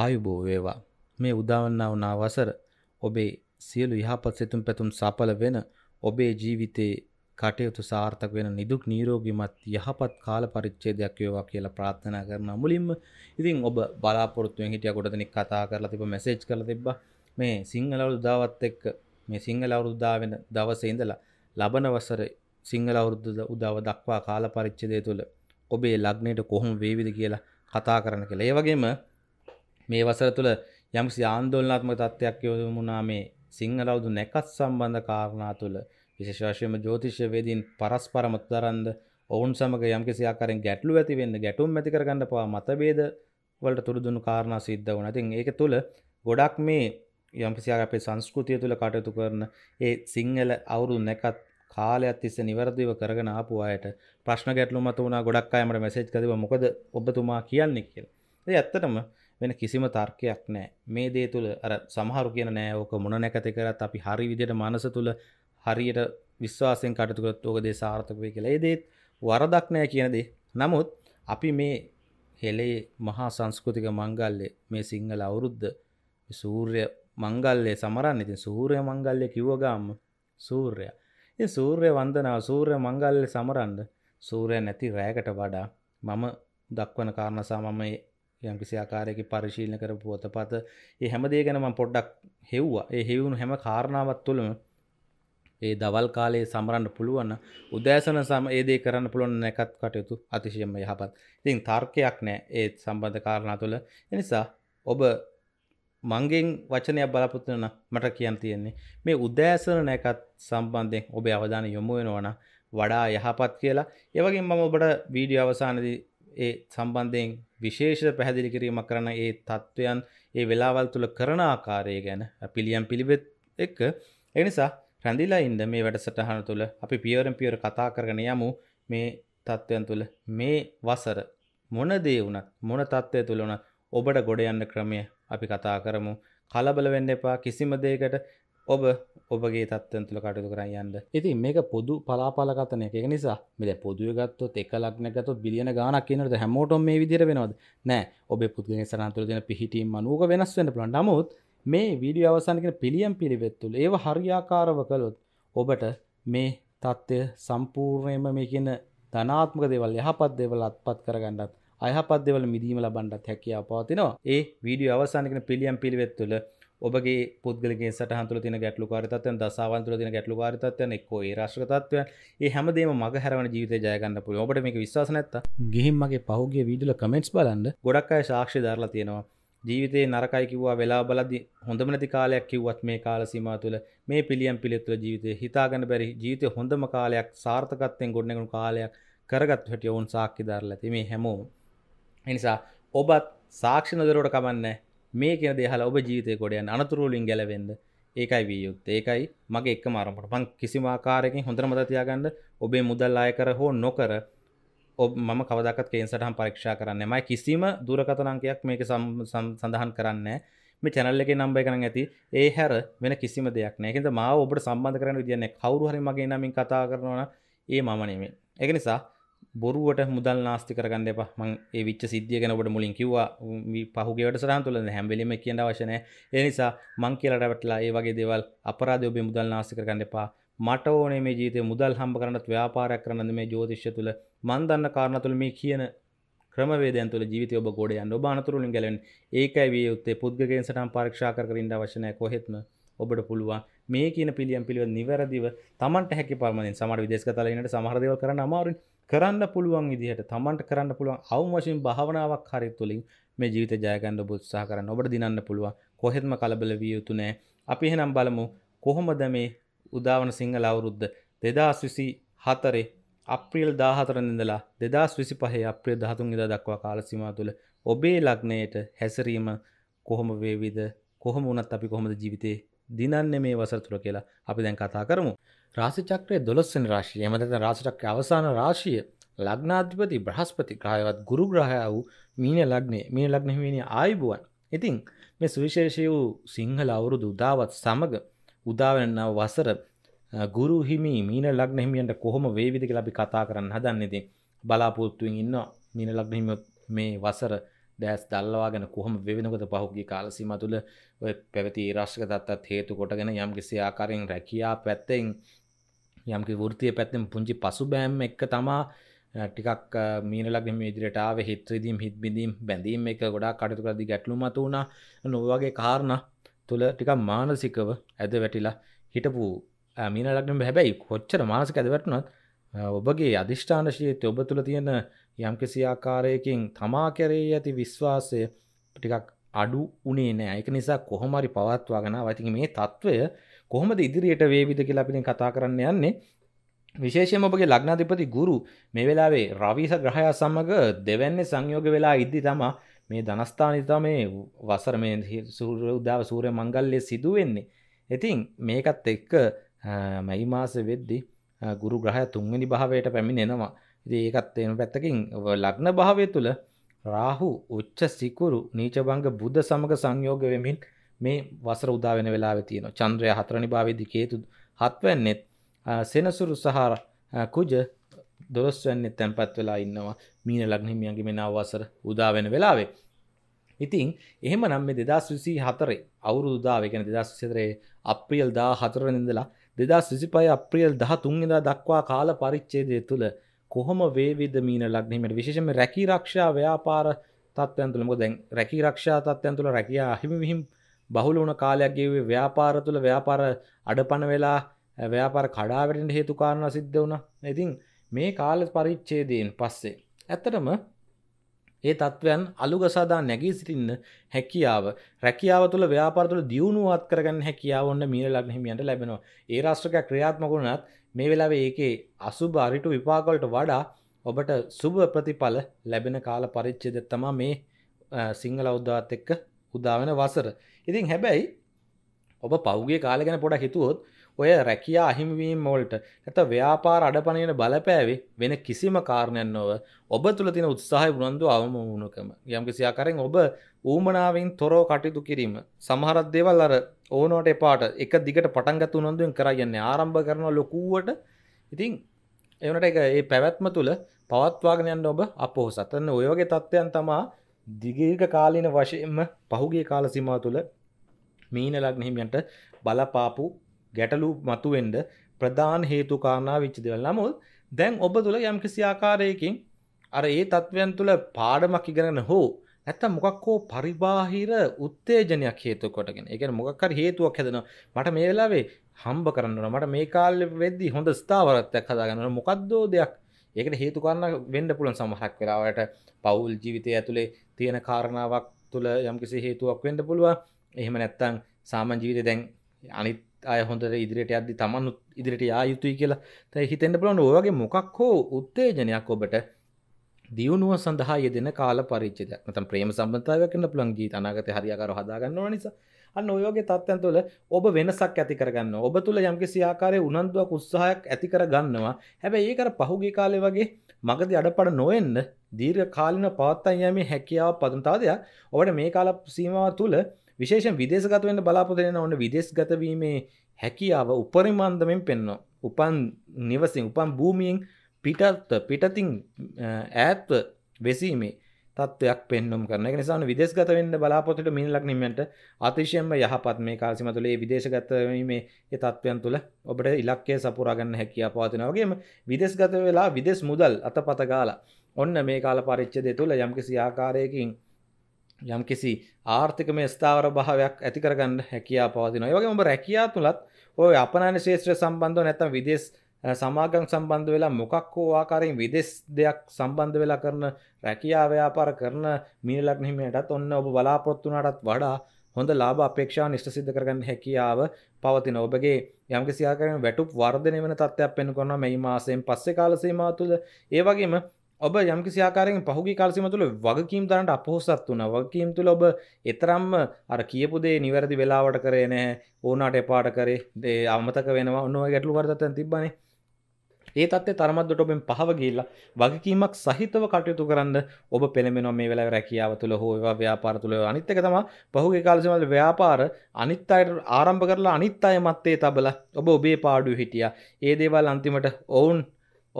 ආයුබෝ වේවා මේ උදාවන්නා වුණා වසර ඔබේ සියලු යහපත් සිතුම් පැතුම් සඵල වෙන ඔබේ ජීවිතේ කටයුතු සාර්ථක වෙන නිදුක් නීරෝගිමත් යහපත් කාල පරිච්ඡේදයක් වේවා කියලා ප්‍රාර්ථනා කරනවා මුලින්ම ඉතින් ඔබ බලාපොරොත්තු වෙන හිටියා කොට දෙනෙක් කතා කරලා තිබ්බ මැසේජ් කරලා තිබ්බා මේ සිංහල උදාවත් එක්ක මේ සිංහල අවුරුද්දා වෙන දවසේ ඉඳලා ලබන වසරේ සිංහල අවුරුද්ද උදාව දක්වා කාල පරිච්ඡේදය තුළ ඔබේ ලග්නයට කොහොම වේවිද කියලා කතා කරන්න කියලා. ඒ වගේම මේ වසර තුළ යම්සි ආන්දෝලනාත්මක තත්ත්වයක් යොමුණා මේ සිංහලවුදු නැකත් සම්බන්ධ කාරණා තුළ විශේෂවශයම ජෝතිෂ්‍යවේදීන් පරස්පර මතදරන්ද ඔවුන් සමග යම්කිසි ආකාරයෙන් ගැටලු ඇති වෙන්න ගැටුම් ඇති කරගන්න පවා මතභේද වලට තුරුදුණු කාරණා සිද්ධ වුණා. ඉතින් ඒක තුළ ගොඩක් මේ යම්කිසි ආකාරයේ අපේ සංස්කෘතිය තුළ කටයුතු කරන ඒ සිංහල අවුරුදු නැකත් කාලයක් තිස්සේ નિවර්දිව කරගෙන ආපු අයට ප්‍රශ්න ගැටලු මත වුණා ගොඩක් අය මට මැසේජ් කරලා මොකද ඔබතුමා කියන්නේ කියලා. ඒ ඇත්තටම වෙන කිසිම තර්කයක් නෑ මේ දේ තුළ අර සමහරු කියන නෑ ඕක මොන නැකති කරත් අපි හරි විදියට මනස තුළ හරියට විශ්වාසයෙන් කටතුකත් ඕක දේ සාර්ථකය කියලා ඒදේත් වරදක් නෑ කියනදේ නමුත් අපි මේ හෙලේ මහා සංස්කෘතික මංගල්ලේ මේ සිංහල අවුරුද්ධ සූර්ය මංගල්ලේ සමරන්න ඉතින් සූරය මංගල්ලය කිව්වගම්ම සූර්ය ඉ සූර්ය වන්දනාව සූර්ය මංගල්ලෙ සමරන්ඩ සූරය නැති රෑකට වඩා මම දක්වන කාරණසා මම යම් කිසි ආකාරයක පරිශීලන කර පුවතපත ඒ හැමදේ ගැනම පොඩ්ඩක් හෙව්වා ඒ හෙවුණු හැම කාරණාවත් තුළම ඒ දවල් කාලයේ සමරන්න පුළුවන්න උදෑසන සම ඒදේ කරන්න පුළුවන් නැකත් කටයුතු අතිශයම යහපත් ඉතින් තර්කයක් නෑ ඒත් සම්බන්ධ කාරණා තුළ එනිසා ඔබ මංගෙන් වචනයක් බලාපොත්වන මට කියන් තියෙන්නේ මේ උදෑසන නැකත් සම්බන්ධයෙන් ඔබේ අවධාන යොමු වෙනවන වඩා යහපත් කියලා ඒවගේ මම ඔබට වීඩිය අවසානදී ඒ සම්බන්ධයෙන් විශේෂ පැහැදිලි කිරීමක් කරන ඒ තත්ත්වයන් ඒ වෙලාවල් තුළ කරන ආකාරය ගැන පිළියම් පිළිවෙත් එක්ක එනිසා රැඳිලා ඉන්ද මේ වැඩසටහන තුළ අපි පියවරම් පියවර කතා කරගෙන යමු මේ තත්ත්වයන් තුළ මේ වසර මොනදේ වුණත් මොන තත්ත්වය තුළ වුණත් ඔබට ගොඩ යන්න ක්‍රමය අපි කතා කරමු කලබල වෙන්න එපා කිසිම දෙයකට ඔබ ඔබගේ තත්වන තුළ කටයුතු කරන්න යන්න ඉතින් මේක පොදු පලාපලකතනය එක නිසා මෙද පොදුව ගත්තොත් එක ලක්නගත බිලියන ගානක් කියනට හැමෝටම මේ විදිර වෙනවද නෑ ඔබ පුද්ගෙන සරන්තුර දෙන පිහිටීම අනුව වෙනස් වෙන පුළන් නමුත් මේ වීඩිය අවසානකෙන පිළියම් පිළිවෙත්තුල ඒ හරියාකාරව කළොත් ඔබට මේ තත්ත්වය සම්පූර්ණයම මේකන ධනාත්මක දෙවල් යහපත් දෙවල අත්පත් කරගන්නත් අයහපත් දෙවල මිදීම ලබන්ඩත් හැකියාව පවතිනවා ඒ වීඩිය අවසානකන පිළියම් පිළිවෙත්තුළ ඔබගේ පුද්ගලගේ සටහන්තුල තින ගැටලු කාරිතත්වයන් දසාවන්තුල තින ගැටලු කාරිතත්වයන් එක්කෝ ඒ රශ්‍රතත්වයන් ඒ හැමදේම මග හැරවන ජීවිතය ජයගන්න පුළ ඔබට මේක විශ්වාස නැත්ත ගිහිම්මගේ පහුගේ වීඩියල කමෙන්ට්ස් බලන්න ගොඩක් අය සාක්ෂි දරලා තියෙනවා ජීවිතේ නරකයි කිව්වා වෙලා බලද්දි හොඳම නැති කාලයක් කිව්වත් මේ කාල සීමාව තුළ මේ පිළියම් පිළිවෙත් තුළ ජීවිතේ හිතාගන්න බැරි ජීවිතේ හොඳම කාලයක් සාර්ථකත්වයෙන් ගොඩනගන කාලයක් කරගත් හැටි වුන් සාක්ෂි දරලා තියෙන්නේ හැමෝම ඒ නිසා ඔබත් සාක්ෂි නොදරුවට කමන්නේ මේ කෙන දෙහලා ඔබ ජීතය කොඩයන් අනතුරුවලින් ගැලවෙන්ද ඒකයි විය යුත් ඒකයි මගේ එක් මාරමට පං කිසිමාකාරයකින් හොඳ මතතියාගන්න ඔබේ මුදල් අයකර හෝ නොකර ඔබ ම කවදක් කේන්සටහම් පරක්ෂා කරන්න මයි කිසිම දුරකතනංකයක් මේක සඳහන් කරන්න මේ චැනල්ල එක නම්බය කරන ඇති ඒ හැර වෙන කිසිම දෙයක් නෑකෙද මා ඔබට සම්බන්ධ කරන විදින්නේ කවරු හරි මගේ නමින් කතා කරනවා ඒ මම නෙමේ එක නිසා බොරුවට මුදල් නාස්ති කරගන්න එපා මං ඒ විච්ච සිද්ධිය ගැන ඔබට මුලින් කිව්වා පහුගේ වැඩසටහන් තුළ හැම වෙලෙම කියන අවශ්‍ය නැහැ ඒ නිසා මං කියලා රැවටලා ඒ වගේ දේවල් අපරාධ ඔබේ මුදල් නාස්ති කරගන්න එපා මට ඕනේ මේ ජීවිතේ මුදල් හම්බ කරන්නත් ව්‍යාපාරයක් කරන්නත් මේ ජ්‍යොතිෂය තුළ මන් දන්න කාරණා තුළ මේ කියන ක්‍රමවේදයන් තුළ ජීවිතය ඔබ ගොඩ යන්න ඔබ අනතුරුලින් ගැලවෙන්න ඒකයි විය යුත්තේ පුද්ගලයන් සටහන් පරීක්ෂා කර කර ඉන්න අවශ්‍ය නැහැ කොහෙත්ම ඔබට පුළුවන් මේ කියන පිළියම් පිළිවෙල නිවැරදිව Tamanට හැකි පරිමාණයෙන් සමහර විදේශගත තලයකට සමහර දේවල් කරන්න අමාරුයි කරන්න පුළුවන් විදිහට තමන්ට කරන්න පුළුවන් අවම වශයෙන් භාවනාවක් හරි තුළින් මේ ජීවිත ජයගන්න ඔබ උත්සාහ කරන්න ඔබට දිනන්න පුළුවන් කොහෙත්ම කලබල විය යුතු නෑ අපි එහෙනම් බලමු කොහොමද මේ උදාවන සිංහල අවුරුද්ද දෙදස් විසි හතරේ අප්‍රියල් දාහතරනිඳලා දෙදස් විසි පහේ අප්‍රිය දහතුන් ඉදා දක්වා කාලසිමා තුළ ඔබේ ලග්නයට හැසිරීම කොහොම වේවිද කොහොම වනත් අපි කොහොමද ජීවිතේ දිනන්න මේ වසර තුළ කියලා අපි දැන් කතා කරමු රාසිචක්‍රය දොස්සන රාශී එමත රාසිටක්ක අවසාන රාශිය ලග්නාධිපති බ්‍රහස්පති ග්‍රහයවත් ගුරු ග්‍රහය වූ මීන ලග්නේ මේ ලග්නහිමිනි ආයිබුවන් ඉතින් මේ සුවිශේෂය වූ සිංහල අවුරුදු උදාවත් සමඟ උදාවෙනව වසර ගුරු හිමි මීන ලග්නහිමියන්ට කොහොම වේවිදි ලබි කතා කරන්න හදන්නේති බලාපොත්තුවෙන් ඉන්න මීන ලග්නහිම මේ වසර දැස් දල්වාගෙන කොහොම වෙනකොට පහුගේ කාලසීම තුළ පැවති රශ්ක තත්ත් හේතු කොටගෙන යම්කිසි ආකාරයෙන් රැකයා පැත්තෙන් යම්කි වෘතිය පැත්තෙන් පුංචි පසුබෑම් එක්ක තමා ටිකක් මීනලක් මේ ඉදිරිටාව හිත්‍රදීම් හිත්බිඳීම් බැඳීම් එක ගොඩා කටතුකරදි ගැටලුමතු වුණා නොවගේ කාරණ තුළ ටික මානසිකව ඇද වැටිලා හිටපු මීනලක්න හැබැයි කොච්චර මානසික ඇදවැටනොත් ඔබගේ අධිෂ්ඨානශීත ඔබ තුළ තියෙන යම්කිසි ආකාරයකින් තමා කැරේ ඇති විශ්වාසය ටිකක් අඩු උනේ නෑ එක නිසා කොහොමරි පවත්වාගෙන වතින් මේ තත්ත්වය කොහොමද ඉදිරියට වේවිද කියලා අපිින් කතා කරන්න යන්නේ විශේෂම ඔබගේ ලග්නාධිපති ගුරු මේ වෙලාවේ රවීස ග්‍රහයා සමඟ දෙවැන්නේ සංයෝග වෙලා ඉද්දි තමා මේ ධනස්ථානිතා මේ වසර මේ සූර උදාව සූරය මංගල්ලය සිදුවෙන්නේ. ඉතින් මේකත් එක්ක මැයි මාස වෙද්දි ගුරු ග්‍රහය තුන්වැනි භාවයට පැමිණෙනවා. ඉතින් ඒකත් එන පැත්තකින් ලග්න භාවය තුල රාහු උච්ච සිකුරු නීච බංග බුද්ධ සමග සංයෝග වෙමින් මේ වසර උදා වෙන වෙලාවේ තියෙනවා. චන්ද්‍රයා හතරවෙනි භාවයේදී කේතු හත්වැන්නෙත් සෙනසුරු සහ කුජ 12 වෙනිත් තැන්පත් වෙලා ඉන්නවා මීන ලග්න හිමියන්ගේ මේ නව වසර උදා වෙන වෙලාවේ. ඉතින් එහෙමනම් මේ 2024 අවුරුදු 10 ඒ කියන්නේ 2024 අප්‍රේල් 14 වෙනිදා ඉඳලා 2025 අප්‍රේල් 13 වෙනිදා දක්වා කාල පරිච්ඡේදය තුළ කොහොම වේවිද මීන ලග්න හිමියන්ට විශේෂයෙන්ම රැකී ආරක්ෂා ව්‍යාපාර තත්ත්වයන් තුළ මොකද දැන් රැකී ආරක්ෂා තත්ත්වයන් තුළ රැකියා හිමි හිමි බහුල වුණ කාලයක්ගේ ව්‍යාපාර තුළ ව්‍යාපාර අඩපන වෙලා ව්‍යාපාර කඩාවැටට හේතුකාරණ සිද්ධ වුණ ඉතින් මේ කාල පරිච්චේදයෙන් පස්සේ. ඇත්තටම ඒ තත්ත්වයන් අලුගසාදා නැගී සිටින්න හැකියාව රැකියාව තුළ ව්‍යාපාරතුළ දියුණුවත් කරගන්න හැකියාවන්න මීර ලක්නහිමියන්ට ලැබෙනවා ඒ රාශ්‍රක ක්‍රියාත්මකුණත් මේ වෙලාව ඒකේ අසුභ අරිටු විපාකොලට වඩා ඔබට සුභ ප්‍රතිඵල ලැබෙන කාල පරිච්චේදත්තමා මේ සිංහල අවද්ධාත් එක්ක උදාවෙන වසර ඉතින් හැබැයි ඔබ පෞගේ කාල ගැන පොඩ හිතුවොත් ඔය රැකයා අහිමිවීම් මෝල්ට ඇත ව්‍යාපාර අඩපනයන බලපෑවේ වෙන කිසිම කාරණයන් නොව ඔබ තුළ තින උත්සාහය බුණන්දු අවම වුණුකම යම්කිසියා කරෙන් ඔබ ඌමනාවෙන් තොරෝ කටයුතු කිරීම සමහරත් දෙවල් අර ඕනෝට එපාට එක දිගට පටන්ගත් උනොඳුවෙන් කරගන්න ආරම්භ කරන ලොකුවට ඉතින් එවනට එක ඒ පැවැත්ම තුළ පවත්වාගෙනයන්න ඔබ අපෝ සතන්න ඔයෝගේ තත්ත්වයන් තමා දිගීර්ඝ කාලීන වශයෙන්ම පහුගිය කාල සීමාව තුළ මීන ලග්න හිමියන්ට බලපාපු ගැටලු මතුවෙන්න ප්‍රධාන හේතු කාරණා වෙච්ච දේවල්. නමුත් දැන් ඔබ තුළ යම්කිසි ආකාරයකින් අර ඒ තත්වයන් තුළ පාඩමක් ඉගෙනගෙන හෝ නැත්තම් මොකක් හෝ පරිබාහිර උත්තේජනයක් හේතු කොටගෙන. ඒ කියන්නේ මොකක් හරි හේතුවක් හදනවා. මට මේ වෙලාවේ හම්බ කරන්න ඕන. මට මේ කාලෙ වෙද්දී හොඳ ස්ථාවරත්වයක් හදාගන්න ඕන. මොකද්දෝ දෙයක්. ඒකට හේතු කාරණා වෙන්න පුළුවන් සමහරක් වෙලාවට පෞල් ජීවිතය ඇතුලේ තියෙන කාරණාවක් තුළ යම්කිසි හේතුවක් වෙන්ඩ පුළුව එහෙම නැත්තං සාමන් ජීවිත දැන් අනිත් අය හොඳ ඉදිරියට අද තමන් ඉදිරිට යා යුතුයි කියලා තැ හිතෙන්ට පුලන් ඕවගේ මොකක් හෝ උත්තේජනයක් ඔබට දියුණුව සඳහා යෙදෙන කාල පරිච්චදයක් තම් ප්‍රේම සම්බතාවකන්න පුළන්ගේ අනාගත හරියාකාර හදාගන්නවා නිසා අන්න ඔයෝගේ තත්ත්වයන් තුළ ඔබ වෙනසක් ඇති කරගන්න ඔබ තුළ යම්කිසි ආකාරයේ උනන්දුවක් උත්සාහයක් ඇති කරගන්නවා හැබැයි ඒක අර පහුගිය කාලේ වගේ මගදී අඩපඩ නොවෙන්න දීර්ඝ කාලින පවත්තන් යෑමේ හැකියාව පදන තවදයක් ඔබට මේ කාල සීමාව තුළ විශේෂයෙන් විදේශගත වෙන්න බලාපොරොත්තු වෙන ඔන්න විදේශගත වීමේ හැකියාව උපරිමන්දමෙන් පෙන්වනවා උපන් නිවසින් උපන් භූමියෙන් පිටත් පිටතින් ඈත්ව වෙසීමේ තත්ත්වයක් පෙන්නුම් කරන එක නිසා විදේශගත වෙන්න බලාපොරොත්තු වෙන මිනිලක් නිමෙන්ට අතිශයම යහපත් මේ කාලසීම තුළ මේ විදේශගත වීමේ ඒ තත්ත්වයන් තුළ ඔබට ඉලක්කය සපුරා ගන්න හැකියාව පවතිනවා වගේම විදේශගත වෙලා විදේශ මුදල් අතපත ගාලා ඔන්න මේ කාල පරිච්ඡේදය තුළ යම්කිසි ආකාරයකින් යම්කිසි ආර්ථිකමය ස්ථාවර භාවයක් ඇති කරගන්න හැකියාව පවතිනවා. ඒ වගේම ඔබ රැකියාව තුලත් ඔය අපනයන ශේත්‍රය සම්බන්ධව නැත්නම් විදේශ සමාගම් සම්බන්ධ වෙලා මොකක් හෝ ආකාරයෙන් විදෙස් දෙයක් සම්බන්ධ වෙලා කරන රැකියා ව්‍යාපාර කරන මීන ලග්න හිමියන්ටත් ඔන්න ඔබ බලාපොරොත්තු වුණාටත් වඩා හොඳ ලාභ අපේක්ෂාවන් ඉෂ්ට සිද්ධ කරගන්න හැකියාව පවතින ඔබගේ යම්කිසි ආකාරයෙන් වැටුප් වර්ධනය වෙන තත්ත්වයක් පෙන්වනවා මේ මාසයෙන් පස්සේ කාල සීමාව තුළ ඒ වගේම ඔබ යම්කිසි ආකාරයෙන් පහුගිය කාල සීමාව තුළ වගකීම් දරන්නට අපොහසත් වුණා. වගකීම් තුළ ඔබ ඊතරම්ම අර කියපු දේ නිවැරදි වෙලාවට කරේ නැහැ. ඕනාට එපාට කරේ. ඒ අමතක වෙනවා. ඔන්න ඔය ගැටලු වර්ධතෙන් තිබ්බනේ. ඒ තත්ේ තරමත්දොට ඔබෙන් පහව ගිල්ලා වගකීමක් සහිතව කටයුතු කරන්න ඔබ පෙළමෙන මේ වෙලා රැකියාව තුළ හෝවා ව්‍යාපාර තුළ අනිත්තක තම පහුගේ කාලසිමල් ව්‍යාපාර අනිත් අයට ආරම්භ කරලා අනිත් අය මත්තේ තබල ඔබ ඔබේ පාඩු හිටිය ඒ දේවල් අන්තිමට ඔවුන්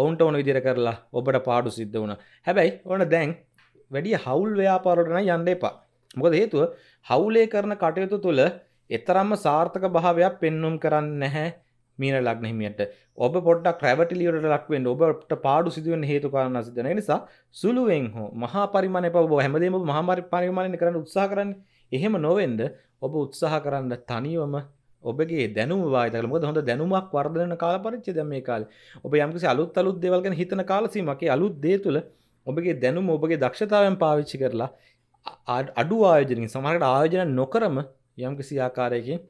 ඔවුන්ට ඕන විදිර කරලා ඔබට පාඩු සිද්ධ වුණ හැබැයි ඕන දැන් වැඩිය හවුල් ව්‍යාපාරටන යන්න එපා මොකද හේතුව හවුලේ කරන කටයුතු තුළ එතරම්ම සාර්ථක භාවයක් පෙන්නුම් කරන්න නැහැ මීන ලක්නහිමියට ඔබ පොඩ්ඩක් රැවටිලියට ලක්වෙන් ඔබට පාඩු සිදුවෙන් හේතුකාරන්න සිදන නිසා සුළුවෙන් හෝ මහා පරිමාණය පව හැමදේම මහාමරි පරිමාණය කරන්න උත්සා කරන්න එහෙම නොවෙන්ද ඔබ උත්සාහ කරන්න තනිවම ඔබගේ දැනුම වායතකම හොඳ දැනුමක් වර්ධන කාල පරිච්ච දැම මේ කාල ඔබ යම්කිසි අලුත් අලුත් දෙවල්ගෙන හිතන කාලසීමකේ අලුත් දේ තුළ ඔබගේ දැනුම ඔබගේ දක්ෂතාවන් පාවිච්චි කරලා අඩු ආයෝජනින් සමහරට ආයෝජන නොකරම යම්කිසි ආකාරයකින්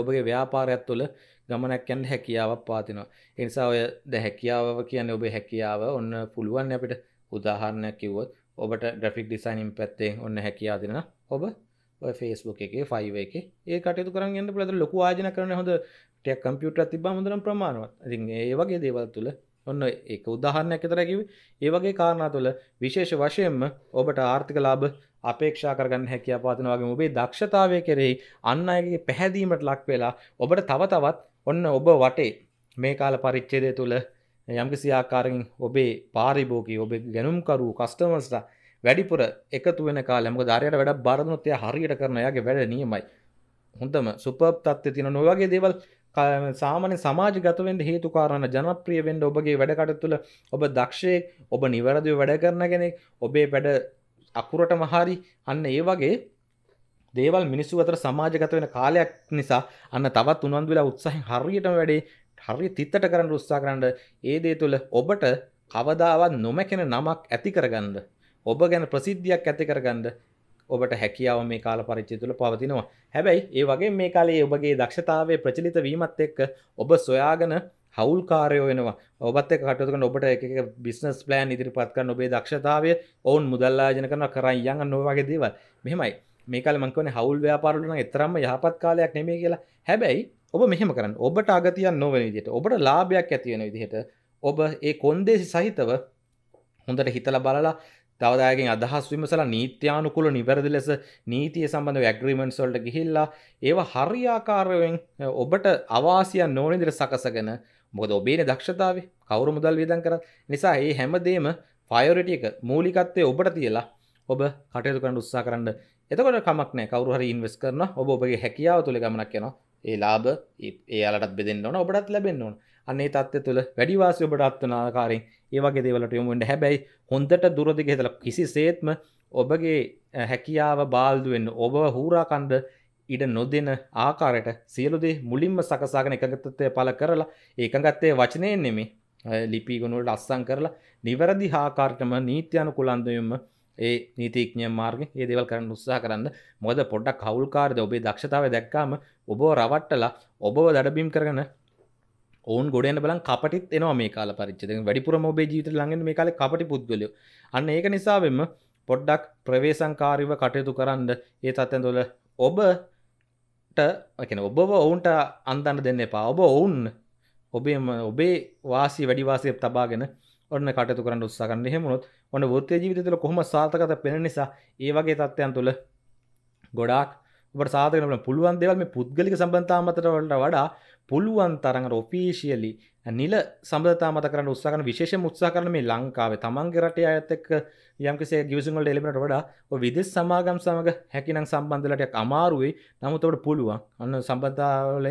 ඔබගේ ව්‍යාපාරයක් තුළ ගමනක් යන්න හැකියාවක් පාතිනවා. ඒ නිසා ඔය ද හැකියාව කියන්නේ ඔබේ හැකියාව ඔන්න පුළුවන් අපිට උදාහරණයක් කිව්වොත් ඔබට ග්‍රැෆික් ඩිසයිනින් පැත්තෙන් ඔන්න හැකියාව දෙනවා. ඔබ ඔය Facebook එකේ 5 එකේ ඒ කටයුතු කරන් යන්න පුළුවන්. ලොකු ආයෝජන කරන හොඳ ටිකක් කම්පියුටර් තිබ්බම හොඳනම් ප්‍රමාණවත්. ඉතින් ඒ වගේ දේවල් තුල ඔන්න ඒක උදාහරණයක් විතරයි කිව්වේ. ඒ වගේ කාරණා තුළ විශේෂ වශයෙන්ම ඔබට ආර්ථික ලාභ අපේක්ෂා කරගන්න හැකියාව පවතින වගේම ඔබේ දක්ෂතාවය කෙරෙහි අන් අයගේ පැහැදීමට ලක් වෙලා ඔබට තව තවත් ඔන්න ඔබ වටේ මේ කාල පරිච්චේදය තුළ යම්කිසි ආකාරයෙන් ඔබේ පාරිභෝගී ඔබේ ගැනුම්කරු කස්ටමර්ස්ට වැඩිපුර එකතු වෙන කාලෙ මොකද ධාරයට වැඩක් බාරදුනොත් එයා හරියට කරන එයාගේ වැඩ නියමයි හොඳම සුපර්බ් තත්ත්වයේ තියෙන නොවගේ දේවල් සාමාන්‍ය සමාජගත වෙන්න හේතු කාරණ ජනප්‍රිය වෙන්න ඔබගේ වැඩකටයුතු තුළ ඔබ දක්ෂයෙක් ඔබ නිවැරදිව වැඩ කරන කෙනෙක් ඔබේ වැඩ අකුරටම හරි අන්න ඒ වගේ දේවල් මිනිස්සු අතර සමාජගත වෙන කාලයක් නිසා අන්න තවත් උනන්දු වෙලා උත්සාහයෙන් හරියටම වැඩේ හරිය තිත්තට කරන්න උත්සාහ කරන්න ඒ දේ තුළ ඔබට කවදාවත් නොමැකෙන නමක් ඇති කරගන්න ඔබ ගැන ප්‍රසිද්ධියක් ඇති කරගන්න ඔබට හැකියාව මේ කාල පරිච්චය තුළ පවතිනවා හැබැයි ඒ වගේ මේ කාලේ ඔබගේ දක්ෂතාවය ප්‍රචලිත වීමත් එක්ක ඔබ සොයාගෙන හවුල්කාරයෝ වෙනවා ඔබත් එක්ක කටයුතු කරන ඔබට එක එක බිස්නස් ප්ලෑන් ඉදිරිපත් කරන ඔබේ දක්ෂතාවය ඔවුන් මුදල් ආයෝජන කරනවා කරන් යන්න ඔය වගේ දේවල් මෙහෙමයි මේකල් මංකවන හවුල් ව්‍යාපාරලන එතරම්ම යහපත් කාලයක් නෙමේ කියලා හැබැයි ඔබ මෙහම කරන්න ඔබට අගතියන් නොවන විදිට ඔබට ලාභයක් ඇතියෙන විදිහට ඔබ ඒ කොන්දේසි සහිතව හොඳට හිතල බලලා තවදායගෙන් අදහස් විමසලා නීත්‍යානුකුල නිවැරදි ලෙස නීතිය සම්බඳ ඇග්‍රීමෙන්ට් සොල්ට ගිහිල්ලා ඒවා හරියාකාරයෙන් ඔබට අවාසියන් නෝනිදිර සකසගෙන මොකද ඔබේන දක්ෂතාවේ කවුරු මුදල් වියදම් කරත් නිසා ඒ හැමදේම ෆයොරිටි එක මූලිකත්වයේ ඔබට තියලා ඔබ කටයුතු කරන්න උත්සාහ කරන්න එතකොට කමක්න කවරුහර ඉන්වස් කරන ඔබගේ හැකියාව තුළ ගමනක් යන ඒ ලාබ ඒලට බෙදන්න ඕන ඔබටත් ලැබෙන්න්න ඕන අන්නේ තත්ය තුළ වැඩිවාසය ඔබට අත්වනාකාරෙන් ඒවගේ දෙවලට යොමුන්ට හැබැයි හොඳට දුරදිග හෙතල කිසි සේත්ම ඔබගේ හැකියාව බාල්දුවෙන් ඔබ හූරාකණ්ඩ ඉඩ නොදෙන ආකාරයට සියලුදේ මුලින්ම සකසාගෙන එකගතත්වය පල කරලා ඒකගත්තේ වචනයෙන් නෙමේ ලිපිගුණුවට අස්සං කරලා නිවැරදි හාකාර්ටම නීත්‍යයනු කුලන්දයුම ඒ නීතිීඥ මාර්ග ඒ දෙවල් කරන්න උත්සා කරන්න මොද පොඩ්ඩක් කවුල්කාරද ඔබේ දක්ෂතාව දැක්කාම ඔබ රවට්ටලා ඔබව දඩබීම් කරන ඔවන් ගොඩන බල කපටිත් එනවා මේ කාල පරිච්චද වැඩිපුර මෝබේ ජීවිත ලඟ මේ කාල කපටි පුද්ගලය අන්න ඒක නිසාවෙම පොඩ්ඩක් ප්‍රවේසංකාරිව කටයුතු කරන්න ඒ තත්තැන් තුොල ඔබට එකන ඔබ ඔවුන්ට අන්තන්න දෙන්න එපා ඔබ ඔවුන් ඔබේම ඔබේ වාසි වැඩිවාසයක් තබාගෙන ඔන්න කටතු කරන්න උත්සාගන්න හෙමුණොත් ඔන්න ෘත්තය ජීවිතතුල කොහොම සාර්ථකත පෙන නිසා ඒවගේ තත්ත්වයන් තුළ ගොඩාක් ඔබට සාධකන පුළුවන් දෙවල් මේ පුද්ගලික සම්බන්ධාමතරවලට වඩා පුළුවන් තරඟ ඔෆීශියලි නිල සබදතා මතකර උත්සාකන විශේෂ මුත්සා කරන මේ ලංකාව තමන්ගේ රටේ අඇතක යම්කිසේ ගිවිසිංහල එලිමට වඩා විදෙස් සමාගම් සමඟ හැකිනම් සම්බන්ධලට අමාරුවේ නමුතවට පුළුවන් අන්න සම්බන්ධාවල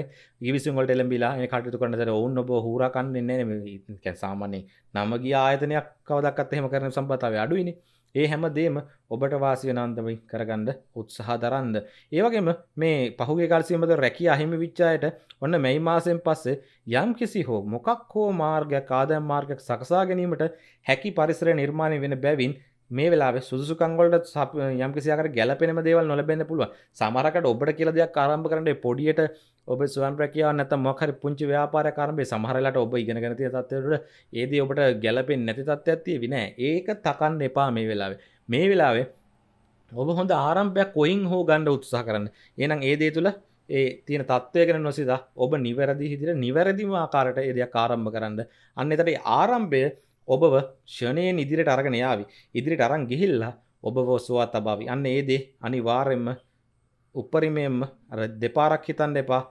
ගිවිසිංහලට එළඹිලා කටයුතු කරන දර ඔවුන් ඔබ හූරකන්න එන්නේ සාමාන්‍යේ නමගේ ආයතනයක් කවදක්ත් එහෙම කරන සම්බතාව අඩුවනේ ඒ හැමදේම ඔබට වාසිය නන්දමයි කරගන්න උත්සාහ දරන්ද. ඒවගේම මේ පහුගේ කල්සිීමද රැකි අහිමි විච්චායට ඔන්න මෙයි මාසෙන් පස්සේ යම් කිසි හෝ මොකක් හෝ මාර්ගයක් ආදයම් මාර්ගයක් සකසා ගැනීමට හැකි පරිසරය නිර්මාණය වෙන බැවින් මේ වෙලා සුදුසුකංගොලට යම්කිසිකට ගැලපෙන දේවල් නොලබෙන පුළුව සමරකට ඔබට කියලදයක් ආරම්භ කරන්නේ පොඩියට ඔබ ස්වන් ප්‍රකියාව නැත මොහරි පුංචි ව්‍යාපාර කරම්බේ සමහරලට ඔබ ඉගෙනගෙන තිය තත්ත්වයට ඒදී ඔබට ගැලපෙන් නැති තත්ත්වයක් තියෙවි නෑ ඒක තකන්න එපා මේ වෙලාවේ මේ වෙලාවේ ඔබ හොඳ ආරම්භයක් කොයින් හෝ ගණ්ඩ උත්සාහ කරන්න ඒනම් ඒ දේ තුළ ඒ තියෙන තත්ත්වයගෙන නොසිද ඔබ නිවැරදි හිදිර නිවැරදිම ආකාරට එදයක් ආරම්භ කරන්න අන්න එතට ආරම්භය ඔබව ෂණයෙන් ඉදිරිට අරගෙන යාවි ඉදිරිට අරන් ගිහිල්ලා ඔබව සුවා තබාවි අන්න ඒදේ අනිවාර්යෙන්ම උපරිමයෙන්ම අර දෙපාරක් හිතන්න එපා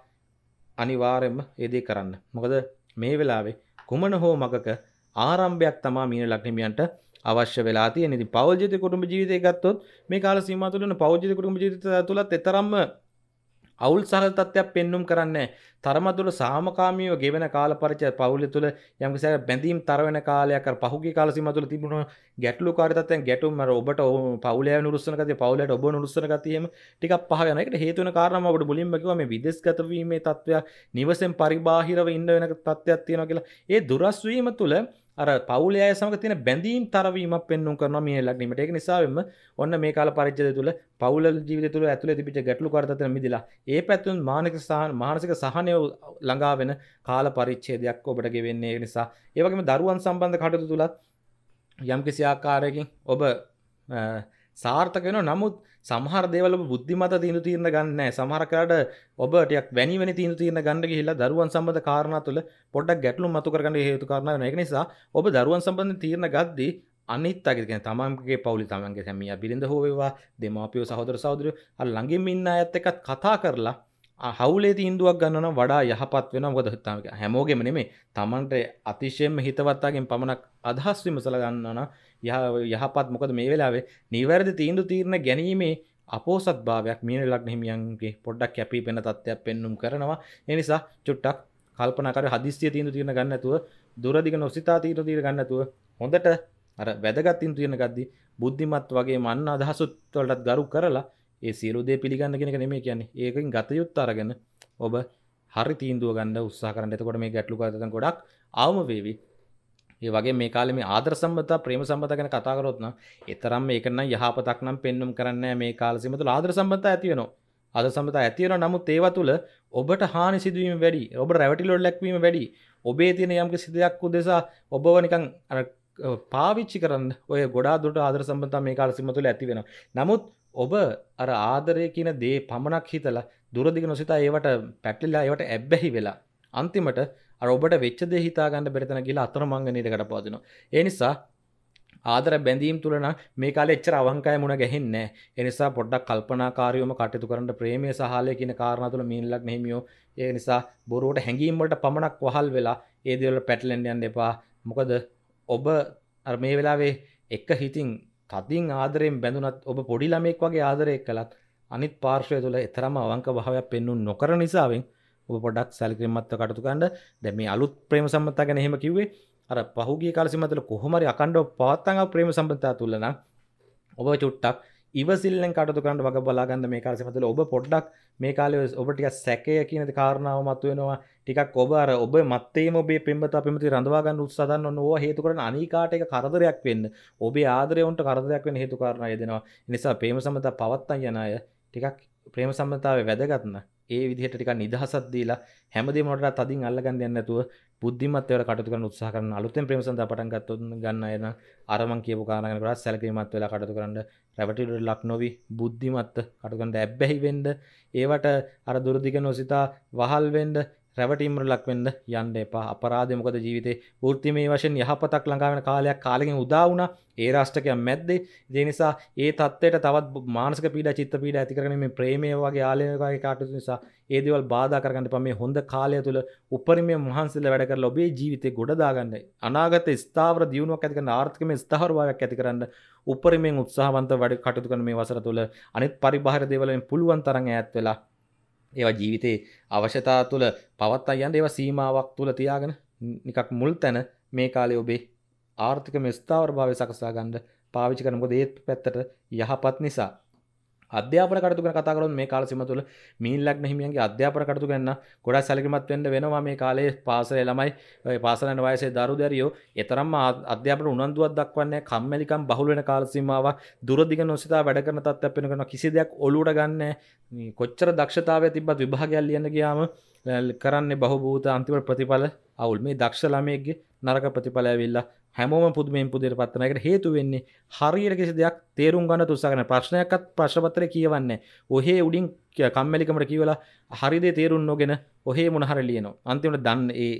අනිවාර්යෙන්ම ඒ දේ කරන්න. මොකද මේ වෙලාවේ කුමන හෝ මගක ආරම්භයක් තමා මීන ලග්නමියන්ට අවශ්‍ය වෙලා තියෙන. ඉතින් පෞද්ගලික කුටුම්බ ජීවිතය ගත්තොත් මේ කාල සීමාව තුළ පෞද්ගලික කුටුම්බ ජීවිතය තුළත් එතරම්ම අවුල් සහල් තත්ත්වයක් පෙන්눔 කරන්නේ තරමදුර සාමකාමීව ගෙවෙන කාල පරිච්ඡය පවුල තුල යම්කිසි බැඳීම් තර වෙන කාලයක් අර පහුගිය කාල සීමාව තුල තිබුණු ගැටලුකාරී තත්ත්වයන් ගැටුම් අර ඔබට පවුලේ නුරුස්සන ගතිය පවුලට ඔබ නුරුස්සන ගතිය එහෙම ටිකක් පහ යනවා. ඒකට හේතු වෙන කාරණා මම ඔබට මුලින්ම කිව්වා මේ විදේශගත වීමේ තත්ත්වයක් නිවසෙන් පරිබාහිරව ඉන්න වෙන තත්ත්වයක් තියෙනවා කියලා. ඒ දුරස් වීම තුල අර පවුලය සමග තින බැඳීම් තරවීමක් පෙන්නුම් කරන මේ ලක්නීමට ඒක නිසාවෙම ඔන්න මේ කාල පරිච්චද තුළ පවුල ජීවිත තුළ ඇතුළ තිබිට ගැටලු කරතන මිදිලා ඒ පැත්තුන් මානක සහන් මානසික සහනය ළඟා වෙන කාල පරිච්චේදයක් ඔබට ගෙවෙන්නේ නිසා ඒවගේම දරුවන් සම්බන්ධ කටතු තුළත් යම් කිසි ආකාරයකින් ඔබ සාර්ථක වෙන නමුත් සමහර දේවල බුද්ධිමත තීන්දුව తీරන ගන්නෑ සමහර කරාට ඔබ ටිකක් වැනි වෙන තීන්දුව తీරන ගන්න ගිහිල්ලා දරුවන් සම්බන්ධ කාරණා තුළ පොඩ්ඩක් ගැටලු මතු කරගන්න හේතු කාරණා වෙනවා ඒක නිසා ඔබ දරුවන් සම්බන්ධ තීරණ ගද්දී අනිත් අගේ කියන්නේ තමන්ගේ පවුලි තමන්ගේ සැමියා බිරිඳ හෝ වේවා දෙමාපියෝ සහෝදර සහෝදරියෝ අර ළඟින්ම ඉන්න අයත් එක්කත් කතා කරලා හවුලේ තීන්දුවක් ගන්නවන වඩා යහපත් වෙන මොකද හැමෝගෙම නෙමේ තමන්ට අතිශයෙන්ම හිතවත්තාගෙන් පමණක් අදහස් විමසලා ගන්නවනම් යහපත් මොකද මේ වෙලාවේ නිවැරදි තීන්දු තීරණ ගැනීමේ අපෝසත් භාවයක් මීන ලක් හිමියන්ගේ පොඩ්ඩක් කැපී පෙන තත්ත්වයක් පෙන්නුම් කරනවා එනිසා චුට්ටක් කල්පනකර හදිස්්‍යය තීන්දු තීරණ ගන්නඇතුව දුරදිග නොසිතා තීර තීර ගන්නඇතුව හොඳට අර වැදගත්තින් තියෙන ගද්දි බුද්ධිමත් වගේ මන්න අදහසුත්වලටත් ගරු කරලා ඒ සිරුදේ පිළිගන්න කෙනෙක නෙමේ කියන්නේ ඒකින් ගතයුත් අරගෙන ඔබ හරි තීන්දුව ගන්න උත්සා කරන්න එතකොට මේ ගැටලු ගතතන් ගොඩක් අවම වේවි ඒ වගේ මේ කාලේ මේ ආදර සම්බන්ධතා ප්‍රේම සම්බන්ධතා ගැන කතා කරොත් නම් ඒතරම් මේක නම් යහපතක් නම් පෙන්වුම් කරන්නේ මේ කාලේ සීම තුළ ආදර සම්බන්ධතා ඇති වෙනවා. ආදර සම්බන්ධතා ඇති වෙනවා නමුත් ඒවා තුළ ඔබට හානි සිදුවීම වැඩි, ඔබ රැවටිලොල් ලැක්වීම වැඩි, ඔබේ තියෙන යම්කිසි සිදයක් උදෙසා ඔබව නිකන් අර පාවිච්චි කරන්න ඔය ගොඩා දුරට ආදර සම්බන්ධතා මේ කාලේ සීම තුළ ඇති වෙනවා. නමුත් ඔබ අර ආදරය කියන දේ පමණක් හිතලා දුරදිග නොසිතා ඒවට පැටලිලා ඒවට ඇබ්බැහි වෙලා අන්තිමට ඔබට වෙච්චද හිතාගන්න බෙරතන කියලා අතර මංගනයට කටපාදන. ඒනිසා ආදර බැඳීම් තුළන මේ කාල එච්චර අවංකය මුණ ගැහෙන්නේ එනිසා පොඩ්ඩක් කල්පනාකාරයෝම කටයුතු කරන්න ප්‍රේමය සහලය කියන කාරණා තුළ මීනලක් නෙහිමියෝ ඒ නිසා බොරුවට හැඟීම්වලට පමණක් වහල් වෙලා ඒ දේවල් පැටලෙන්න යන්න එපා මොකද ඔබ අර මේ වෙලාවේ එක හිතින් තදින් ආදරයෙන් බැඳුනත් ඔබ පොඩි ළමෙක් වගේ ආදරයක් කළත් අනිත් පාර්ශ්වය තුළ එතරම් අවංක භාවයක් පෙන්වු නොකර නිසාවෙන් පොඩක් සැල්කිරීමත්ව කටතු කන්ඩ දැ මේ අලුත් ප්‍රේම සම්බතා ගැන හෙම කිවේ අර පහුගේ කාලසිමතල කොහොමරි අකණ්ඩව පවත්තඟ ප්‍රේම සම්බතා තුල්ලන ඔබ චුට්ටක් ඉවසිල්ලෙන් කටතු කන්න වග බලාගන්න මේ කාලසිමතල ඔබ පොඩ්ඩක් මේ කාලය ඔබ ටික සැකය කියනති කාරණාව මත් වෙනවා ටිකක් ඔබ අර ඔබ මත්තේ ඔබේ පෙම්බත පිමති රඳවාගන්න උත්සාදන්න නොව හේතු කරන අනිකාට එක කරදරයක් වෙන්න ඔබේ ආදරයවන්ට කරදයක් වෙන හේතු කාරණය දෙනවා නිසා ප්‍රේම සමත පවත්තන් යන අය ටිකක් ප්‍රේම සම්බතාව වැදගත්න්න ඒ විදිහට ටිකක් නිදහසක් දීලා හැමදේම වලට තදින් අල්ලගන්න යන්න නැතුව බුද්ධිමත් වෙලා කටයුතු කරන්න උත්සාහ කරන අලුතෙන් ප්‍රේම සඳහා පටන් ගත්තොත් ගන්න අය නම් අර මං කියපු කාරණා ගැන කරා සැලකීමත් වෙලා කටයුතු කරන්න රැවටිලට ලක් නොවි බුද්ධිමත් කටයුතු කරන්න ඇබ්බැහි වෙන්න ඒවට අර දුරදිග නොසිතා වහල් වෙන්න රැවටීමට ලක් වෙන්න යන්න එපා. අපරාධය මොකද ජීවිතේ වෘත්තිමය වශයෙන් යහපතක් ළඟා වෙන කාලයක් කාලෙකින් උදා වුණා. ඒ රාෂ්ටකයන් මැද්දේ. ඒ නිසා ඒ தත්ත්වයට තවත් මානසික පීඩා, චිත්ත පීඩා ඇති කරගෙන මේ ප්‍රේමය වගේ ආලේය වගේ කාටුතු නිසා ඒ දේවල් බාධා කරගන්න එපා. මේ හොඳ කාලය තුල උපරිමය මහන්සිල වැඩ කරලා ඔබේ ජීවිතේ ගොඩ දාගන්න. අනාගත ස්ථාවර දියුණුවක් ඇති කරන ආර්ථිකමය ස්ථාවරභාවයක් ඇති කරන්න උපරිමයෙන් උත්සාහවන්ත වැඩ කටයුතු කරන මේ වසර තුල අනිත් පරිබාහිර දේවල් වලින් පුළුවන් තරම් ඈත් වෙලා ඒවා ජීවිතේ අවශ්‍යතා තුළ පවත් අයන්න ඒවා සීමාවක් තුළ තියාගෙන නිකක් මුල් තැන මේ කාලේ ඔබේ ආර්ථික මෙස්ථාවර භාවය සකසා ගන්න පාවිච්චි කරනකොද ඒත් පැත්තට යහපත් නිසා අධ්‍යාපන කටයුතු ගැන කතා කරොත් මේ කාල සීම තුළ මීන් ලග්න හිමියන්ගේ අධ්‍යාපන කටයුතු ගැන ගොඩාක් සැලකිලිමත් වෙන්න වෙනවා මේ කාලේ පාසල ළමයි ඔය පාසල යන වයසේ දරු දැරියෝ ඒතරම්ම අධ්‍යාපන උනන්දුවක් දක්වන්නේ කම්මැලිකම් බහුල වෙන කාල සීමාවක් දුරදිග නොසිතා වැඩ කරන තත්ත්වයක් වෙන කරන කිසි දෙයක් ඔලුවට ගන්න කොච්චර දක්ෂතාවය තිබ්බත් විභාගයක් ලියන්න ගියාම කරන්නේ බහුබූත අන්තිම ප්‍රතිඵල අවුල් මේ දක්ෂ ළමයෙක්ගේ නරක ප්‍රතිඵල ඇවිල්ලා හැමෝම පුදුමෙන් පුදර පත්වනකට හේතු වෙන්නේ හරියට කිසි දෙයක් තේරුම් ගන්න තුසාගෙන ප්‍රශ්නයක්ත් ප්‍රශ්පතර කියවන්න ඔහේ උඩින් කම්මැලිකමට කියවලා හරිදේ තේරුම් නොගෙන ඔහේ මොනහර ලියනවා අන්තිමට දන්න ඒ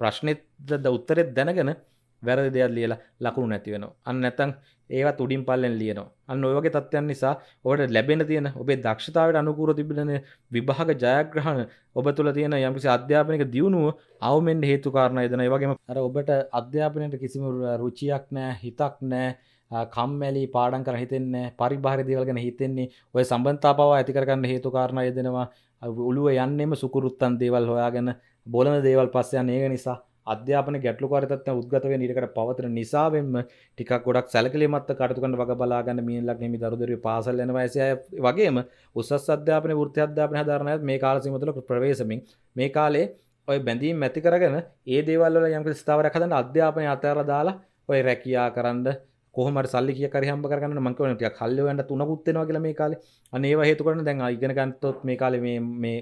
ප්‍රශ්නෙත් ද උත්තරෙත් දැනගෙන වැරදි දෙයක් ලියලා ලකුණු නැති වෙනවා අන්න නැත්තම් ඒවා තුඩින් පල්ලෙන් ලියනවා අන්න ඔයගේ තත්ත්වයන් නිසා ඔබට ලැබෙන තියෙන ඔබේ දක්ෂතාවට අනුකූර තිබෙන විභාග ජයග්‍රහණ ඔබ තුළ තියෙන යම්කිසි අධ්‍යාපනික දියුණුව අවමෙන්ට හේතු කාරණා එදෙන ඒ වගේම අර ඔබට අධ්‍යාපනයට කිසිම රුචියක් නැහැ හිතක් නැහැ කම්මැලි පාඩන් කර හිතෙන්නේ පරිභාරි දේවල් ගැන හිතෙන්නේ ඔය සම්බන්ධතා පවා ඇති කරගන්න හේතු කාරණා යෙදෙනවා ඔළුව යන්නෙම සුකුරුත්තන් දේවල් හොයාගෙන බොලන දේවල් පස්සේ යන ඒක නිසා අධ්‍යාපන ගැටලු කාරිතත්වය උද්ගත වෙන ඊටකට පවතින නිසාවෙන්ම ටිකක් ගොඩක් සැලකිලිමත් කටයුතු කරන වග බලා ගන්න මියලක් නෙමෙයි දරුදරුවේ පාසල් යන වයසේ අය වගේම උසස් අධ්‍යාපන වෘත්ති අධ්‍යාපන හදාරන අය මේ කාල සීම තුළ ප්‍රවේශමින් මේ කාලේ ඔය බැඳීම් ඇති කරගෙන ඒ දේවල් වල යම් කිසි ස්ථාවරයක් හදන්න අධ්‍යාපනය අතහැරලා දාලා ඔය රැකියා කරන්න කොහමට සල්ලි කිය කරහම්බ කරගන්න මං කියවන ටිකක් හල්ලෝ යන්න තුනකුත් වෙනවා කියලා මේ කාලේ. අන්න ඒව හේතු කරගෙන දැන් ඉගෙන ගන්නතොත් මේ කාලේ මේ මේ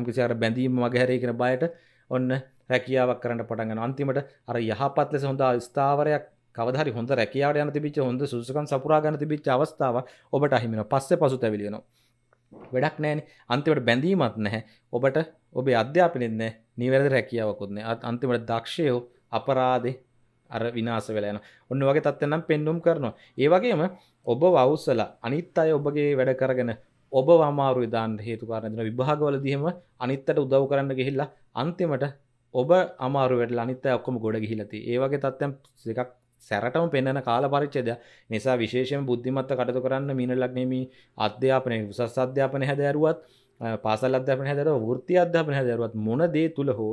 යම් කිසි අර බැඳීම් මගහැරේ කියන බයට ඔන්න රැකියාවක් කරන්න පටන් ගන්නවා. අන්තිමට අර යහපත් ලෙස හොඳ ස්ථාවරයක් කවදාරි හොඳ රැකියාවට යන තිබිච්ච හොඳ සුසුකම් සපුරා ගන්න තිබිච්ච අවස්ථාවක් ඔබට අහිමි වෙනවා. පස්සේ පසුතැවිලි වෙනවා. වැඩක් නැහැනේ. අන්තිමට බැඳීමක් නැහැ. ඔබට ඔබේ අධ්‍යාපනයේත් නැහැ. නිවැරදි රැකියාවකුත් නැහැ. අන්තිමට දක්ෂයෝ අපරාධේ අර විනාස වෙලා යනවා. ඔන්න වගේ තත්ත්වෙන් නම් පෙන්눔 කරනවා. ඒ වගේම ඔබ වවුසලා අනිත් අය ඔබගේ වැඩ කරගෙන ඔබ වමාරු දාන්න හේතු කාරණා දෙන විභාගවලදී එහෙම අනිත්තට උදව් කරන්න ගිහිල්ලා අන්තිමට ඔබ අමාරුවට අනිත ඔක්කොම ගොඩ ගිහිලති ඒවගේ තත්ත්යම් එකක් සැරටම පෙන්න්න කාල පරිච්චේද නිසා විශේෂෙන් බුද්ධිමත්ත කටතු කරන්න මින ලක්නෙමි අධ්‍යාපනය උසස් අධ්‍යාපන හැදැරුවත් පාසල් අධ්‍යාපන හැදර ෘත්ති අධ්‍යාපන හැදරුවත් මොනදේ තුළ හෝ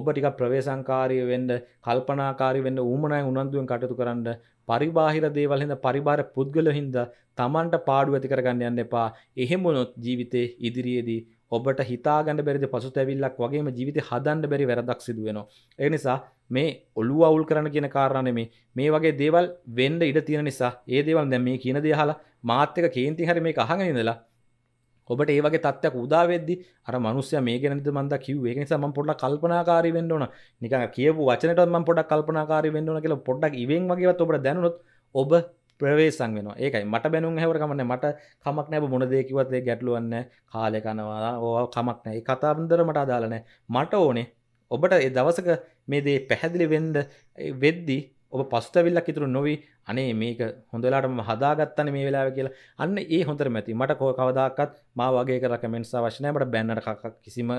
ඔබ ටික ප්‍රවේශංකාරය වෙන්ඩ කල්පනාකාරි වෙන්න ඌමනයි උනන්දුවෙන් කටතු කරන්න පරිබාහිර දේවල්හිඳ පරිබාර පුද්ගලහින්ද තමන්ට පාඩු ඇති කරගන්න යන්න එපා එහෙමුණොත් ජීවිතය ඉදිරියේදී ඔබට හිතාගන්න බැරිද පසුතැවිල්ලක් වගේම ජීවිත හදන්න බැරි වැරදක් සිදුවෙනවා. ඒ නිසා මේ ඔළුව අවුල් කරන කියන කාරණා නෙමේ. මේ වගේ දේවල් වෙන්න ඉඩ තියෙන නිසා ඒ දේවල් දැන් මේ කියන දේ අහලා මාත් එක්ක කේන්ති හැරි මේක අහගෙන ඉඳලා ඔබට ඒ වගේ තත්ත්වයක් උදා වෙද්දි අර මිනිස්සයා මේ ගැනද මන්ද කිව්වේ. ඒක නිසා මම පොඩ්ඩක් කල්පනාකාරී වෙන්න ඕන. නිකන් කියපු වචනෙටවත් මම පොඩ්ඩක් කල්පනාකාරී වෙන්න ඕන කියලා පොඩ්ඩක් ඉවෙන් වගේවත් ඔබට දැනුනොත් ඔබ ප්‍රවේසන් වෙන ඒකයි මට බැනුම් හැවර කමන්න මට කමක් නැබ මොනදයකිවත්ේ ගැටලුවන්න කාලය කනවා ඕ කමක් නෑ කතාබන්දරමට අදාලන මට ඕනේ ඔබට ඒ දවසක මේ දේ පැහැදිලි වෙන්ද වෙද්දි ඔබ පස්තවිල්ලක් ඉතුරු නොවී අනේ මේක හොඳලාටම හදාගත්තන මේ වෙලාව කියලා අන්න ඒ හොඳර මැති මට කෝ කවදක්ත් මා වගේ කරකමෙන්සා වශනයමට බැන්නට කක් කිසිම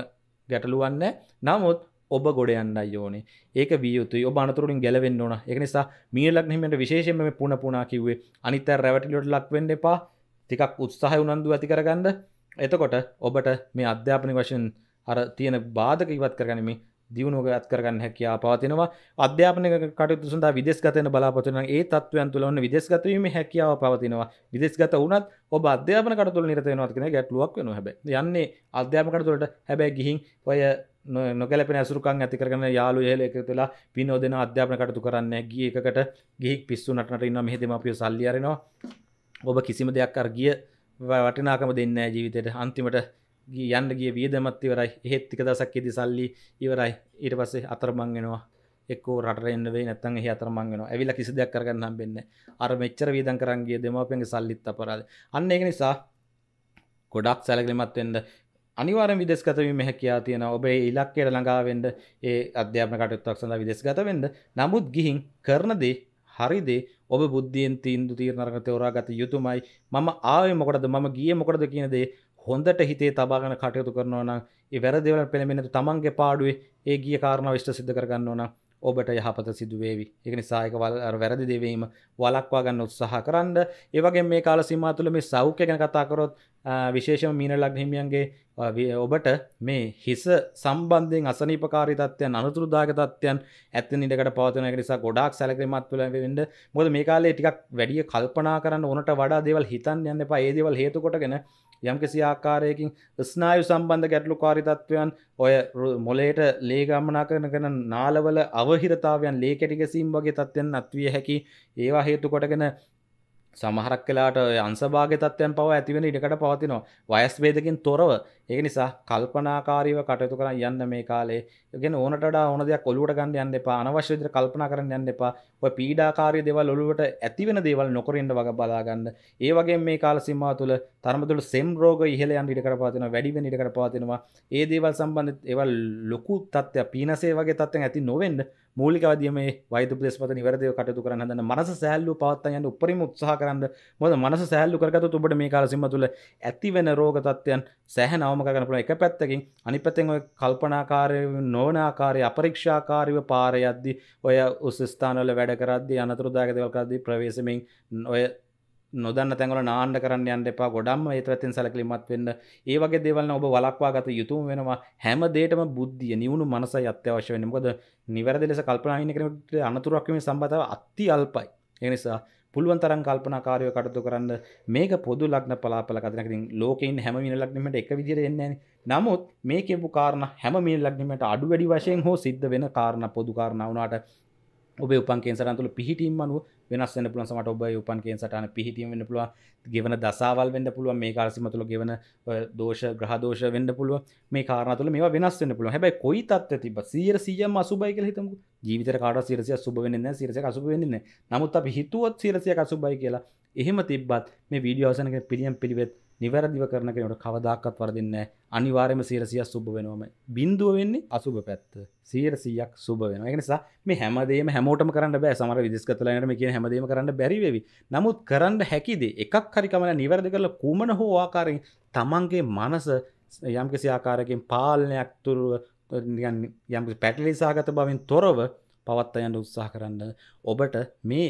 ගැටලුවන්න නමුත් ඔබ ගොඩ යන්න යෝන ඒක වියුතු ඔබ අනතුරින් ගැලවෙන්න ඕන එක නිසා මීලක්නීමට විශේෂම පුුණ පුනා කිවේ අනිත රැවටිලොට ලක්වෙන්න එපා තිකක් උත්සාහ උනන්දු ඇති කරගන්න එතකොට ඔබට මේ අධ්‍යාපන වශයෙන් අර තියෙන බාධක ඉවත් කරගනිම දියුණුවක අත් කරගන්න හැකයා පවතිනවා අධ්‍යාපන කටයුතු සඳ විදෙස්ගතන බලාපොතන ඒ තත්වයන් තුළවන්න විදෙස්ගතවීම හැකියාව පවතිනවා විදෙස්ගත වනත් ඔබ අධ්‍යාපන කටතුල නිරතයනවත් කෙන ගැටලුවක් වෙන හැබ යන්නේ අධ්‍යාපකටතුලට හැබැ ගිහින් ඔය නොකැලපෙන ඇසුරුකන් ඇති කරන යාලු හල එකතු වෙලා පිනෝ දෙෙන අධ්‍යාපන කටතු කරන්න ගිය එකකට ගිහික් පිස්සු නටනට ඉන්න මෙහෙදම අපිය සල්ලියරෙනවා ඔබ කිසිම දෙයක් අර්ගිය වටිනාකම දෙන්න ජීවිතයට අන්තිමට යන්න ගිය වියදමත්තිවරයි එහෙත්තික දසක් ෙදි සල්ලි ඉවරයි ඊට පස්සේ අතරමංගෙනවා එක්ක රටරෙන්න්නවේ නැතන් එහ අතරමංගෙනවා ඇවිල කිසි දෙයක් කරගන්නම් වෙන්න අර මෙච්චර වීදන් කරන්ගේ දෙමපෙන්ගේ සල්ලිත් අපරාද අන්න එක නිසා ගොඩක් සැලගලිමත් වෙන්න අනිවාරෙන් විදෙස්ගතවීම හැකයා තියෙන ඔබේ ඉලක්කයට ළඟාවෙන්ඩ ඒ අධ්‍යාපන කටයුත්තක් සඳ විදෙස්ගතවෙන්න නමුත් ගිහින් කරනදේ හරිදේ ඔබ බුද්ධියෙන් තීන්දු තීරණරක තවරා ගත යුතුමයි මම ආය මොකටද මම ගිය මොකටද කියනදේ හොඳට හිතේ තබාගෙන කටයුතු කරනවා නම් ඒ වැරදිවල පෙළමෙනතු තමන්ගේ පාඩුවේ ඒ ගිය කාරණාව විශ්ට සිද්ධ කරගන්නවා නම් ඔබට යහපත සිදුවේවි එක නිසායක වල වැරදි දෙවීම වලක්වා ගන්න උත්සාහ කරන්න ඒවගේ මේ කාල සිමාතුල මේ සෞඛ්‍ය ගැන කතාකරොත් විශේෂම මීනලක් හිමියන්ගේ ඔබට මේ හිස සම්බන්ධයෙන් අසනීපකාරී තත්ත්වයන් අනතුරුදායක තත්ත්වයන් ඇත්තෙන් ඉඩකට පවතින එක නිසා ගොඩාක් සැලකිලිමත් වෙන්න මොකද මේ කාලේ ටිකක් වැඩිය කල්පනා කරන්න ඕනට වඩා දේවල් හිතන්න යන්න එපා ඒ දේවල් හේතු කොටගෙන යම්කිසි ආකාරයකින් ස්නායු සම්බන්ධ ගැටලුකාරිතත්වයන් ඔය මොලේට ලේගමනා කරන කරන නාලවල අවහිරතාවයන් ලේකැටිගැසීම් වගේ තත්ත්වයන් අත්විය හැකි ඒවා හේතු කොටගෙන සමහරක් කලාට අන්සභාග තත්වයන් පව ඇතිවෙන ඉඩකට පවතිනවා වයස්වේදකින් තොරව ඒක නිසා කල්පනාකාරීව කටයුතු කරන් යන්න මේ කාලේ. ඒ කියන්නේ ඕනට වඩා ඕන දෙයක් ඔලුවට ගන්න යන්න එපා. අනවශ්‍ය විදිහට කල්පනා කරන්න යන්න එපා. ඔය පීඩාකාරී දේවල් ඔලුවට ඇති වෙන දේවල් නොකර ඉන්න වගේ බලා ගන්න. ඒ වගේම මේ කාල සීමාව තුළ තරමතුළු සෙම් රෝග ඉහළ යන්න ඉඩ කරපවතිනවා, වැඩි වෙන්න ඉඩ කරපවතිනවා. ඒ දේවල් සම්බන්ධ ඒවා ලොකු තත්ත්වයක්, පීනසේ වගේ තත්ත්වයක් ඇති නොවෙන්න මූලික අවධිය මේ වෛද්‍ය උපදේශපත නිවැරදිව කටයුතු කරන්න හදන මනස සෑහළු පවත්වා යන්න උපරිම උත්සාහ කරන්න. මොකද මනස සෑහළු කරගත්තොත් ඔබට මේ කාල සීමාව තුළ ඇති වෙන රෝග තත්ත්වයන් සෑහෙනව නාමක කරපුන එක පැත්තකින් අනි පැත්තෙන් ඔය කල්පනාකාරය නෝනාකාරය අපරීක්ෂාකාරව පාරයද්දි ඔය උස්ස්ථානල වැඩ කරද්දි අනතුරදාගදවල්කරදදි ප්‍රවේශමෙන් ඔය නොදන්න තැඟල නාන්න කරන්න යන්න එපා ගොඩම් ඒ පැත්තෙන් සැලකිලිමත් වෙන්න ඒ වගේ දේවල් ඔබ වලක්වා ගත යුතුම වෙනවා හැම දෙයකම බුද්ධිය නිවුණු මනසයි අත්‍යවශ්‍ය වෙන්නේ මොකද නිවැරදි ලෙස කල්පනා කරන කෙනෙකුට අනතුරක් වීම සම්බන්ධව අති අල්පයි ඒ නිසා පුළුවන් තරම් කල්පනාකාරයව කටයුතු කරන්න මේක පොදු ලග්න පලාපල කතනකින් ලෝකෙින් හැම මින ලග්නෙමට එක විදිහට එන්නේ නැහැ නමුත් මේ කියපු කාරණා හැම මින ලග්නෙමට අඩු වැඩි වශයෙන් හෝ සිද්ධ වෙන කාරණා පොදු කාරණා වුණාට ඔබේ උපන්කෙන් සටන්තුළ පිහිටීම අනුව වෙනස් වෙන පුළුවන් සමහර ඔබ උපන්කෙන් සටහන පිහිටීම වෙන්න පුළුවන් ගෙවන දසාවල් වෙන්න පුළුවන් මේ කාර්යසීම තුළ ගෙවන දෝෂ ග්‍රහ දෝෂ වෙන්න පුළුවන් මේ කාරණා තුළ මේවා වෙනස් වෙන්න පුළුවන් හැබැයි කොයි තත්ත්වෙ තිබ්බත් 100%ම අසුබයි කියලා හිතමුකෝ ජීවිතේට කාටවත් 100% සුබ වෙන්නේ නැහැ 100% අසුබ වෙන්නේ නැහැ නමුත් අපි හිතුවොත් 100% අසුබයි කියලා එහෙම තිබ්බත් මේ වීඩියෝ අවසන් කරන පිළියම් පිළිවෙත් නිවැරදිව කරන කෙනට කවදක්කත් වරදින්න අනිවාර්යම සීරසියක් සුබ වෙනවම බින්දුව වෙන්නේ අසුභ පැත්ත සීරසියක් සුබ වෙන එකනිසා මේ හැමදේ හැමෝටම කරන්න බෑ සමර විදිස්කතලනට මේ කිය හැමදීම කරන්න බැරිවෙවි නමුත් කරන්න හැකිදේ එකක් හරිකමන නිවැරදි කරල කුමන හෝ ආකාරෙන් තමන්ගේ මනස යම්කිසි ආකාරකින් පාලනයක් තුරුව යම් පැටලිසාගත බවින් තොරව පවත්ත යන්න උත්සාහ කරන්න ඔබට මේ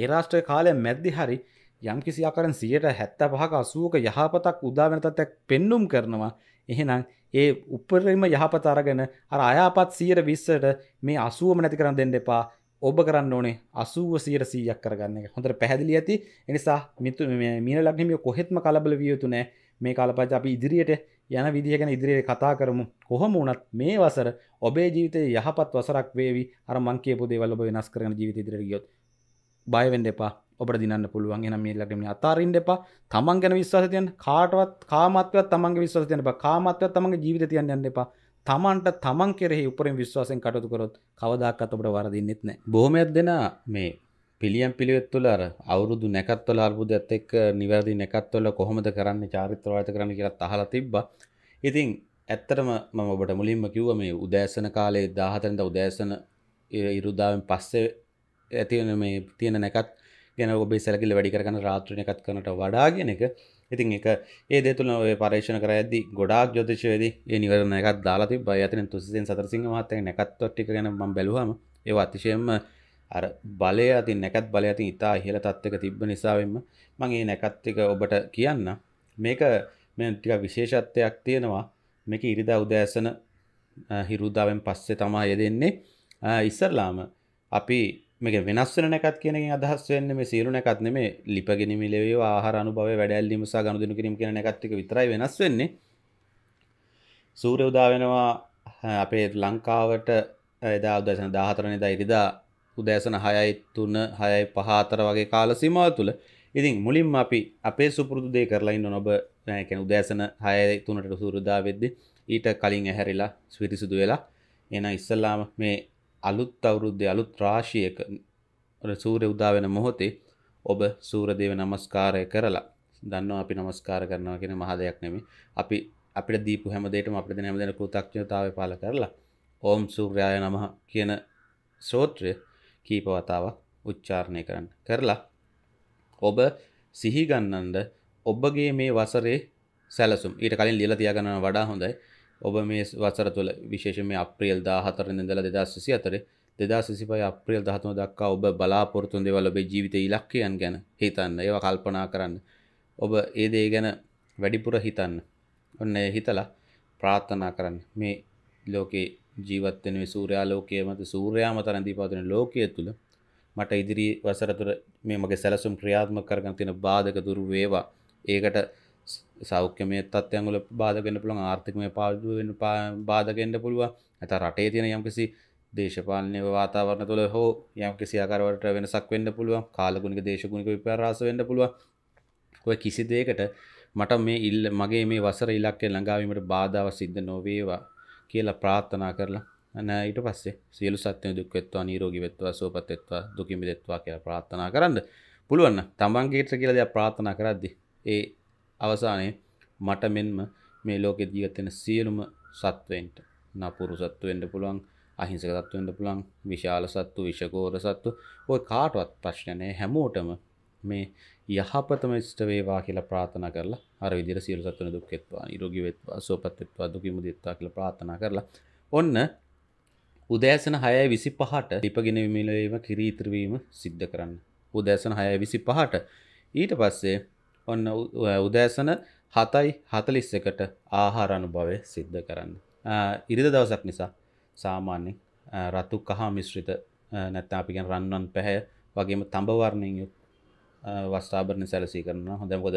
ඒ රාෂ්ට්‍ර කාලය මැද්දි හරි යම්කිසි ආකාරයෙන් 175ක 80ක යහපතක් උදා වෙන තත්ත්වයක් පෙන්눔 කරනවා. එහෙනම් ඒ උපරිම යහපත අරගෙන අර අයහපත් 120ට මේ 80ම නැති කරන් දෙන්න එපා. ඔබ කරන්න ඕනේ 80 100ක් කරගන්න එක. හොඳට පැහැදිලි ඇති. ඒ නිසා මිතු මේ මීන ලග්නෙ මේ කොහෙත්ම කලබල විය යුතු නැහැ. මේ කාලපච්ච අපි ඉදිරියට යන විදිහ ගැන ඉදිරියට කතා කරමු. කොහොම වුණත් මේ වසර ඔබේ ජීවිතයේ යහපත් වසරක් වේවි. අර මං කියපු දේවල් ඔබ වෙනස් කරගෙන ජීවිතය ඉදිරියට ගියොත්. බය වෙන්න එපා. ඔබට දිනන්න පුළුවන් එනම් මේ ලක්ෂණ අතාරින්න එපා තමන් ගැන විශ්වාසය තියන්න කාටවත් කාමත්වයක් තමන්ගේ විශ්වාසය තියන්න එපා කාමත්වයක් තමන්ගේ ජීවිතය තියන්න යන්න එපා තමන්ට තමන් කෙරෙහි උපරිම විශ්වාසයෙන් කටයුතු කරොත් කවදාකවත් ඔබට වරදින්නෙත් නැහැ බොහොමයක් දෙන මේ පිළියම් පිළිවෙත් තුළ අර අවුරුදු නැකත්වල අර්බුදයත් එක්ක නිවැරදි නැකත්වල කොහොමද කරන්න චාරිත්‍රවාද කරන්න කියලා අහලා තිබ්බා. ඉතින් ඇත්තටම මම ඔබට මුලින්ම කිව්වා මේ උදෑසන කාලේ 14 ඉඳලා උදෑසන ඉරුදාවෙන් පස්සේ ඇති වෙන මේ තියෙන නැකත් ගැන ඔබේ සැලකිල්ල වැඩි කරගන්න රාත්‍රිණ එකත් කරනට වඩාගෙන එක ඉතින් එක ඒ දෙතුන ඔය පර්ේෂණ කර ඇදදි ගොඩක් ජොතිශයේද ඒ නිවරණ එකක් දාලාති බයතන තුසිෙන් සතරසිංහ මත්තය නැකත්වට්ටි ගැන ම බැලුවම ඒ අතිශයෙන්ම අර බලය අති නැකත් බලය අතින් ඉතා ඉහල තත්වක තිබ්බ නිසාවෙන්ම මං ඒ නැකත්තික ඔබට කියන්න මේක මෙටික විශේෂත්වයක් තියෙනවා මේක ඉරිදා උදෑසන හිරුදාවෙන් පස්සේ තමා යෙදෙන්නේ ඉස්සරලාම අපි මේක වෙනස් වෙන එකක් කියන එකෙන් අදහස් වෙන්නේ මේ සියලු එකක් නෙමේ ලිප ගෙනීම ලැබේ ආහාර අනුභවය වැඩැල්ලීම සහ ගනුදෙනු කිරීම කියන එකත් එක විතරයි වෙනස් වෙන්නේ සූර්ය උදා වෙනවා අපේ ලංකාවට එදා උදෑසන 14 වෙනිදා ඉරිදා උදෑසන 6යි 3 6යි 5 4 වගේ කාල සීමාව තුළ ඉතින් මුලින්ම අපි අපේ සුපුරුදු දේ කරලා ඉන්න ඔබ ඒ කියන්නේ උදෑසන 6යි 3ට සූර්යෝදා වෙද්දී ඊට කලින් ඇහැරිලා පිරිසිදු වෙලා එහෙනම් ඉස්සල්ලාම මේ අලුත් අවුරුද්දේ අලුත් රාශියක සූර්ය උදා වෙන මොහොතේ ඔබ සූරදේව නමස්කාරය කරලා දන්නවා අපි නමස්කාර කරනවා කියන මහ දෙයක් නෙමෙයි. අපි අපිට දීපු හැම දෙයකටම අපිට දෙන හැම දෙන කෘතඥතාවය පාල කරලා ඕම් සූර්යාය නමහ කියන සූත්‍රය කීප වතාවක් උච්චාරණය කරන්න. කරලා ඔබ සිහි ගන්නඳ ඔබගේ මේ වසරේ සැලසුම් ඊට කලින් ලියලා තියාගන්න වඩා හොඳයි. ඔබ මේ වසර තුළ විශේෂම අප්‍රියල් දාහතර ඉඳලා දෙදස්සිසි අතර දෙදා සිසිපයි අප්‍රියල් දහතුන දක්කා ඔබ බලාපොරතුන් දෙවල් ඔබේ ජීවිත ඉලක්කයන් ගැන හිතන්න ඒව කල්පනා කරන්න ඔබ ඒ දේ ගැන වැඩිපුර හිතන්න ඔන්න හිතලා ප්‍රාර්ථනා කරන්න මේ ලෝකේ ජීවත්වෙන සූරයා ලෝකයේ මත සූර්යාම තරන්දී පාතන ලෝකය තුළ මට ඉදිරි වසරතුර මේ මගේ සැලසුම් ක්‍රියාත්ම කරගන තියෙන බාධක දුරු වේවා ඒකට සෞඛ්‍යමය තත්වයන්ගල බාධගෙන පුළන් ආර්ථිකමය පාදුවෙන් බාධගෙන්ඩ පුළුව ඇත රටේ තියෙන යම්කිසි දේශපාලනය වාතාවරණ තුළ හෝ යම් කිසියාකරවට වෙනසක් වෙන්න පුළුව කාලගුණක දේශගුණක විපරාස වෙන්න පුළුව ඔය කිසි දේකට මට මේ ඉල්ල මගේ මේ වසර ඉලක්කය ළඟාවීමට බාධාව සිද්ධ නොවේවා කියලා ප්‍රාර්ථනා කරලා ඊට පස්සේ සියලු සත්‍යය දුක් වෙත්වා නිරෝගී වෙත්වා සුවපත් වෙත්වා දුකින් මිදෙත්වා කියලා ප්‍රාර්ථනා කරන්න පුළුවන් නම් තමන්ගේට කියලා දෙයක් ප්‍රාර්ථනා කරද්දී ඒ අවසානයේ මට මෙන්ම මේ ලෝකෙ ජීවත්වෙන සියලුම සත්වයන්ට නපුරු සත්තු වෙන්න පුළුවන් අහිංසක සත්තු වෙන්න පුළුවන් විශාල සත්තු විෂකෝර සත්තු ඔය කාටවත් ප්‍රශ්න නැහැ හැමෝටම මේ යහපතම ඉෂ්ට වේවා කියලා ප්‍රාර්ථනා කරලා අර විදිහට සියලු සත්තුන් දුක් වෙත්වා නිරෝගී වෙත්වා සුවපත් වෙත්වා දුකින් මුදිත්වා කියලා ප්‍රාර්ථනා කරලා ඔන්න උදෑසන 6:25ට දීපගෙන විමිලවීම කිරීත්‍රිවීම සිද්ධ කරන්න උදෑසන 6:25ට ඊට පස්සේ ඔන්න උදෑසන හතයි හතලිස් එකට ආහාර අනුභවය සිද්ධ කරන්න. ඉරිද දවසක් නිසා සාමාන්‍යෙන් රතු කහා මිශ්‍රිත නැත්ත අපිගෙන් රන්නන් පැහැ වගේම තඹවර්ණයෙන් යුත් වස්ථාභරණ සැලසී කරන හොඳකොද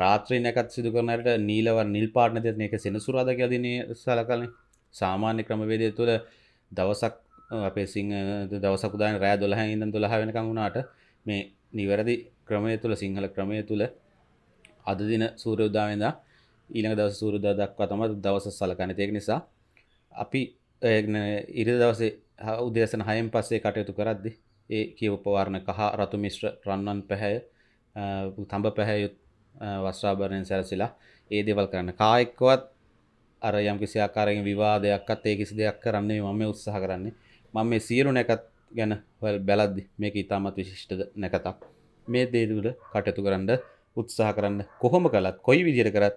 රාත්‍රීනයකත් සිදු කරනට නීලව නිල් පාටන දෙන එක සෙනසුරාදක දින සලකලින් සාමාන්‍ය ක්‍රමවේදය තුළ දවසක් අපේ සිංහ දවසකුදාන රෑ දොළහ ඉඳන් දොළහ වෙනකං වුණාට මේ නිවැරදි ක්‍රමය තුළ සිංහල ක්‍රමය තුළ අද දින සූරයුදාවෙන්ද ඊළඟ දවස සූරුදා දක්වා තම දවස සලකන තියෙන නිසා අපි ඉරි දවසේ උදේසන හයෙන් පස්සේ කටයුතු කරද්දි ඒ කියවපවාරණ කහ රතු මිශ්‍ර රන්නන් පැහැය තඹ පැහැයුත් වස්්‍රාභරණයෙන් සැරසිලා ඒ දෙවල් කරන්න කායෙක්කවත් අර යම් කිසි ආකාරයෙන් විවාදයක්ත් ඒ කිසි දෙයක් කරන්නේ මම උත්සාහ කරන්නේ මම මේ සියලු නැකත් ගැන හොල් බැලද්දි මේක ඉතාමත් විශිෂ්ට නැකතක් මේ දේදුල කටයුතු කරන්න උත්සාහ කරන්න කොහොම කළත් කොයි විදිර කරත්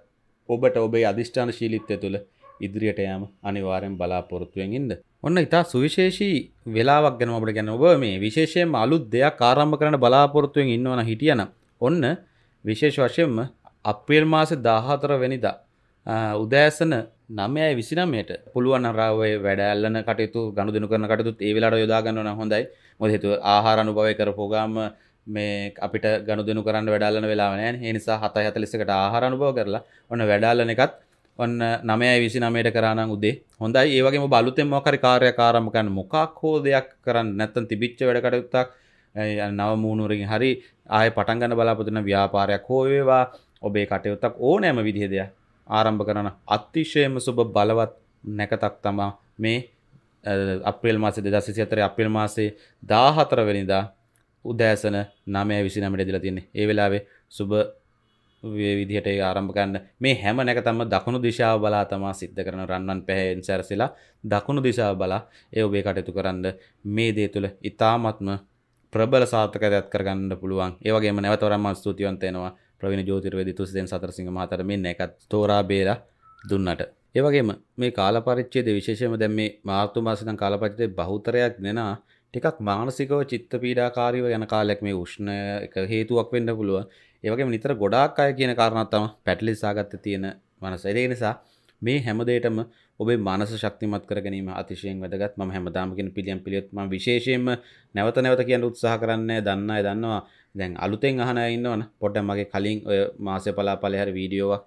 ඔබට ඔබේ අධිෂ්ඨාන ශීලිත්ය තුළ ඉදිරියට යෑම අනිවාරයෙන් බලාපොරොත්තුවෙන් ඉන්න. ඔන්න ඉතා සුවිශේෂී වෙලාවක් ගැන අපට ගැන ඔබ මේ විශේෂයෙන් අලුත් දෙයක් ආරම්භ කරන බලාපොරොත්තුවෙන් ඉන්නවන හිටියන. ඔන්න විශේෂ වශයෙන්ම අප්‍රේල් මාස දාහතර වෙනිදා. උදෑසන නමයයි විසිනමයට පුළුවන් අරාවේ වැඩඇල්ලන කටයුතු ගණු දෙනු කරන කටතුත් ඒ වෙලාට යොදාගන්නවන හොඳයි මොදෙතු ආහාරණු භවය කරපුගාම මේ අපිට ගනුදෙනු කරන්න වැඩාලන වෙලාවනෑ එනිසා හතයි හතලිසකට ආහරණුභව කරලා ඔන්න වැඩාලන එකත් ඔන්න නමය විසි නමයට කරන්න උදේ හොඳයි ඒවගේම බලුතෙන් මොකරි කාරය කාරමකන්න මොකක් හෝ දෙයක් කරන්න නැත්තන් තිබිච්ච වැඩකටයුත්තක් නව මූුණුරින් හරි ආය පටන්ගන්න බලාපොතින ව්‍යාපාරයක් හෝවේවා ඔබේ කටයුත්තක් ඕනෑම විදිහදය ආරම්භ කරන අත්තිශයම සුබ බලවත් නැකතක් තමා මේ අප්‍රේල් මාසේ දෙදසිසි අතර අපිල් මාසේ දාහතර වෙනිදා උදෑසන නමය විසි නමට දිලා තින්නේ ඒ වෙලාවේ සුබ විදිහට ආරම්භකන්න මේ හැම නැකතම දකුණු දිශාව බලා තමා සිද්ධ කරන රන්නන් පැහැෙන් සැරසිලා දකුණු දිශාව බලා ඒ ඔබේ කටයුතු කරන්න මේ දේ තුළ ඉතාමත්ම ප්‍රබල සාර්ථකයක් කරගන්න පුළුවන් ඒවගේ නැවතරම්ම ස්තුතිවන්තයනවා ප්‍රවිණ ජෝතිරවේදි තුසිදෙන් සතරසිංහ මහතර මේ නැකත් තෝරා බේලා දුන්නට. ඒවගේම මේ කාලපරිච්චේද විශේෂම දැන් මේ මාර්තු මාසිනම් කාලපරිච්චේද බහුතරයක් දෙනා ටිකක් මානසිකව චිත්ත පීඩාකාරීව යන කාලයක් මේ උෂ්ණ එක හේතුවක් වෙන්න පුළුවන්. ඒ වගේම නිතර ගොඩාක් අය කියන කාරණාවක් තමයි පැටලිසාගත්ත තියෙන මනස. ඒ නිසා මේ හැම දෙයකම ඔබේ මානස ශක්තිමත් කර ගැනීම අතිශයින් වැදගත්. මම හැමදාම කියන පිළියම් පිළියොත් මම විශේෂයෙන්ම නැවත නැවත කියන උත්සාහ කරන්නේ දන්න අය දන්නවා. දැන් අලුතෙන් අහන අය ඉන්නවනේ. පොඩ්ඩක් මගේ කලින් ඔය මාසේ පලාපලේ හැර වීඩියෝවක්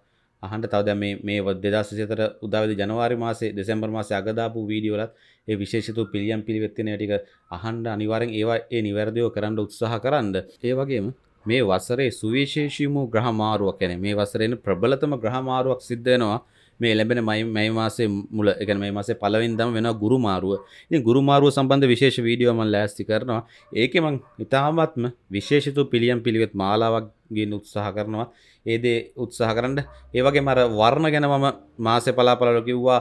අහන්ට තවද මේ මේ 2024 උදාවේදී ජනවාරි මාසේ දෙසැම්බර් මාසේ අග දාපු වීඩියෝ වලත් ඒ විශේෂතු පිළියම් පිළිවෙත්තින ටික අහන්ඩ අනිවාරෙන් ඒවා ඒ නිවැරදිෝ කරන්න උත්සාහ කරන්න ඒවගේම මේ වසරේ සුවිශේෂීමූ ග්‍රහමාරුවක් කැන මේ වසරෙන් ප්‍රබලතම ග්‍රහමාරුවක් සිද්ධනවා මේ ලැබෙන මයි මයි මාසේ මුල එක මේ මාසේ පලවින්දම වෙන ගුරුමාරුව ගුරුමාරුව සම්බන්ධ විශේෂ වීඩියෝම ලෑස්ති කරනවා ඒක මං ඉතාමත්ම විශේෂතු පිළියම් පිළිවෙත් මාලාවක් ගෙන් උත්සාහ කරනවා ඒදේ උත්සාහ කරන්න ඒවගේ මර වර්ණ ගැන මම මාසේ පලාපලලොකිව්වා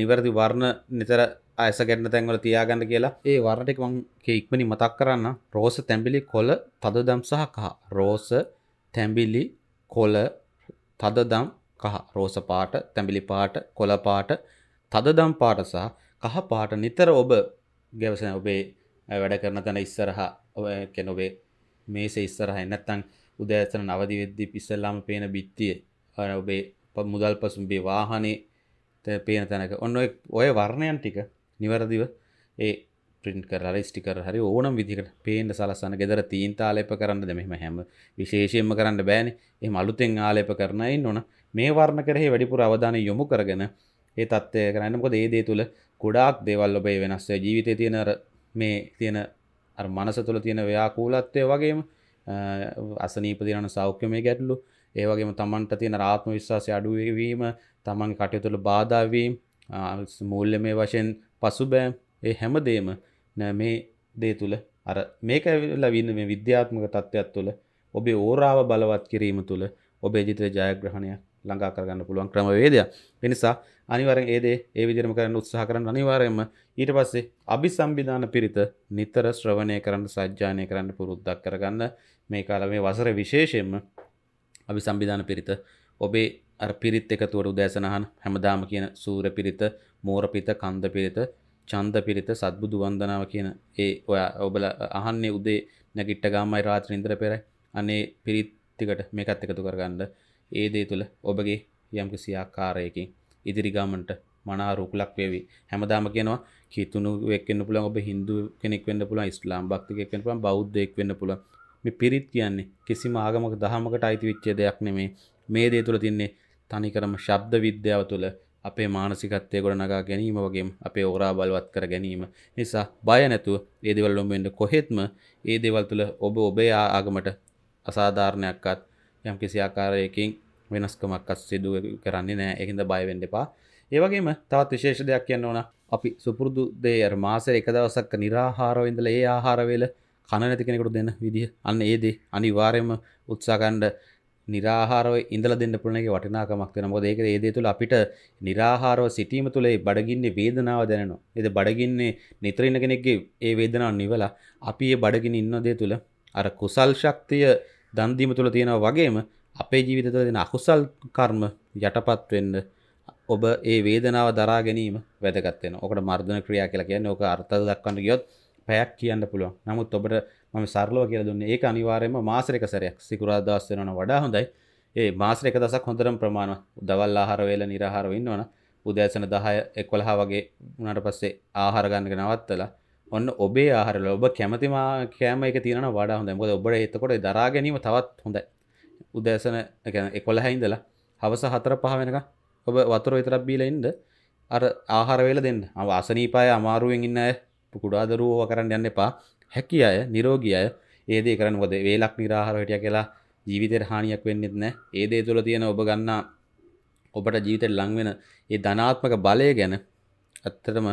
නිවැරදි වර්ණ නිතර ඇස ගැන්න තැන්වල තියාගන්න කියලා ඒ වරටෙක් වන්ගේ ඉක්මනි මතක් කරන්න රෝස තැම්බිලි කොල තදදම් සහ කහ රෝස තැම්බිලි කොල තදදම් කහ රෝස පාට තැඹිලි පාට කොල පාට තදදම් පාට සහ කහ පාට නිතර ඔබ ගැවසෙන ඔබේ වැඩ කරන තැන ඉස්සරහා ඔය කෙනොබේ මේස ඉස්සරහ එන්නත්තං උදෑසන නවදි වෙද්දි පිස්සල්ලාම පේන බිත්තිය ඔබේ මුදල් පසුම්බේ වාහනේ පේන තැනක ඔන්න ඔය වර්ණයන් ටික නිවැරදිව ඒ ප්‍රින්ට කර ස්ටිකර හරි ඕනම් විදිකට පේන්ට සලස්සන්න ගෙදර තීන් තාලප කරන්න දෙමෙම හැම විශේෂයෙන්ම කරන්න බෑන එහ මලුතෙන් ආලප කරනයි නොන මේ වර්ණ කරෙහි වැඩිපුර අවධානය යොමු කරගෙන ඒ තත්වය කරන්නකොද ඒදේ තුළ ගොඩාක් දේවල් ඔබේ වෙනස්සේ ජීවිතය තියෙන මේ තියෙන මනස තුළ තියෙන ව්‍යාකූලත්වය වගේම අසනීපතිරන සෞඛ්‍ය මේ ගැටලු ඒවගේම තමන්ට තියෙන රාත්ම විශ්වාසය අඩුවවීම තමන් කටයුතුළ බාධාවීම් මූල්‍ය මේ වශයෙන් පසුබෑම් ඒ හැමදේම නෑ මේ දේ තුළ අර මේක ඇවිල්ලා වන්න මේ විද්‍යාත්මක තත්ත්වයක් තුළ ඔබේ ඕරාව බලවත් කිරීම තුළ ඔබේ ජිත ජයග්‍රහණය ළඟා කරගන්න පුළුවන් ක්‍රමවේදය පිනිසා අනිවරෙන් ඒදේ ඒ විදිරම කරන්න උත්සාහ කරන්න අනිවාරයම ඊට පස්සේ අභි සම්බිධාන පිරිත නිතර ශ්‍රවණය කරන්න සජ්ජානය කරන්න පුරුද්දක් කරගන්න මේ කාල මේ වසර විශේෂයෙන්ම අභි සම්බිධාන පිරිත ඔබේ අර පිරිත් එකතුවට උදෑසනහන් හැමදාම කියන සූර පිරිත මෝරපිත කන්ද පිරිත චන්ද පිරිත සත්බුදු වන්දනාව කියන ඒ ඔයා ඔබල අහන්නේ උදේ නැගිට්ට ගාමයි රාත්‍රී ඉඳලා පෙර අනේ පිරිත් ටිකට මේකත් එකතු කරගන්න ඒ දේ තුල ඔබගේ යම්කිසි ආකාරයකින් ඉදිරි ගමනට මනාරුකුලක් වේවි හැමදාම කියනවා කිතුණු එක්කෙන්න පුළුවන් ඔබ Hindu කෙනෙක් වෙන්න පුළුවන් ඉස්ලාම් භක්තිකයෙක් වෙන්න පුළුවන් බෞද්ධයෙක් වෙන්න පුළුවන් මේ පිරිත් කියන්නේ කිසිම ආගමක දහමකට අයිති වෙච්ච දෙයක් නෙමෙයි මේ දේ තුළ තින්නේ තනිකරම ශබ්ද විද්‍යාව තුළ අපේ මානසිකත්වය ගොඩනගා ගැනීම වගේ අපේ ඕරා බලවත් කර ගැනීම නිසා බය නැතුව ඒදවල් ලොම්බෙන්ට කොහෙත්ම ඒ දේවල් තුළ ඔබ ඔබේ ආගමට අසාධාරණයක්කත් යම් කිසි ආකාරයකින් වෙනස්කමක්කත් සිදුව කරන්නේ නෑ එකහිද බයවෙන්ඩ එපා ඒවගේම තවත් විශේෂ දෙයක් කියන්න ඕන අපි සුපුරුදු දේ මාසර එක දවසක් නිරාහාරවෙන්දල ඒ ආහාරවෙල කන නැති කෙනෙකුට දෙන විදිහ අන්න ඒදේ අනිවාරයම උත්සාකණ්ඩ නිරාහාරව ඉඳලා දෙන්න පුළුවන් එකේ වටිනාකමක් තියෙනවා. මොකද ඒක ඒ දේ තුළ අපිට නිරාහාරව සිටීම තුළ ඒ බඩගින්නේ වේදනාව දැනෙනවා. ඒද බඩගින්නේ නිතර ඉන්න කෙනෙක්ගේ ඒ වේදනාව නිවලා අපි ඒ බඩගින්න ඉන්න දේ තුළ අර කුසල් ශක්තිය දන් දීම තුළ තියෙනවා වගේම අපේ ජීවිතය තුළ තියෙන අකුසල් කර්ම යටපත් වෙන්න ඔබ ඒ වේදනාව දරා ගැනීම වැදගත් වෙනවා. ඔකට මර්ධන ක්‍රියා කියලා කියන්නේ ඕක අර්ථ දක්වන්න ගියොත් පැයක් කියන්න පුළුවන්. නමුත් ඔබට මම සරලව කියලා දුන්නේ ඒක අනිවාර්යයෙන්ම මාසෙක සැරයක් සිකුරාදා දවස් වෙනවන වඩා හොඳයි ඒ මාසෙක දවසක් හොඳටම ප්‍රමාණවත් දවල් ආහාර වේල නිරාහාරව ඉන්නවනම් උදෑසන 10 11 වගේ වුණාට පස්සේ ආහාර ගන්න නවත්තලා ඔන්න ඔබේ ආහාරල ඔබ කැමති කෑම එක තියෙන වඩා හොඳ මොකද ඔබට එතකොට දරා ගැනීම තවත් හොඳයි උදෑසන එකොළහ ඉඳලා හවස හතර පහ වෙනක ඔබ වතුර විතරක් බීලා ඉන්න අර ආහාර වේල දෙන්න අසනීපාය අමාරුවෙන් ඉන්න අය කුඩා දරුවෝ කරන්න යන්න එපා හැකි අය නිරෝගී අය ඒදේ කරන්න ොද වේලක් නිරාහාර හටිය කියලා ජීවිතයට හානියක් වෙන්නෙත් නෑ ඒදේ තුළ තියෙන ඔබ ගන්නා ඔබට ජීවිතයට ලංවෙන ඒ ධනාත්මක බලය ගැන ඇත්තටම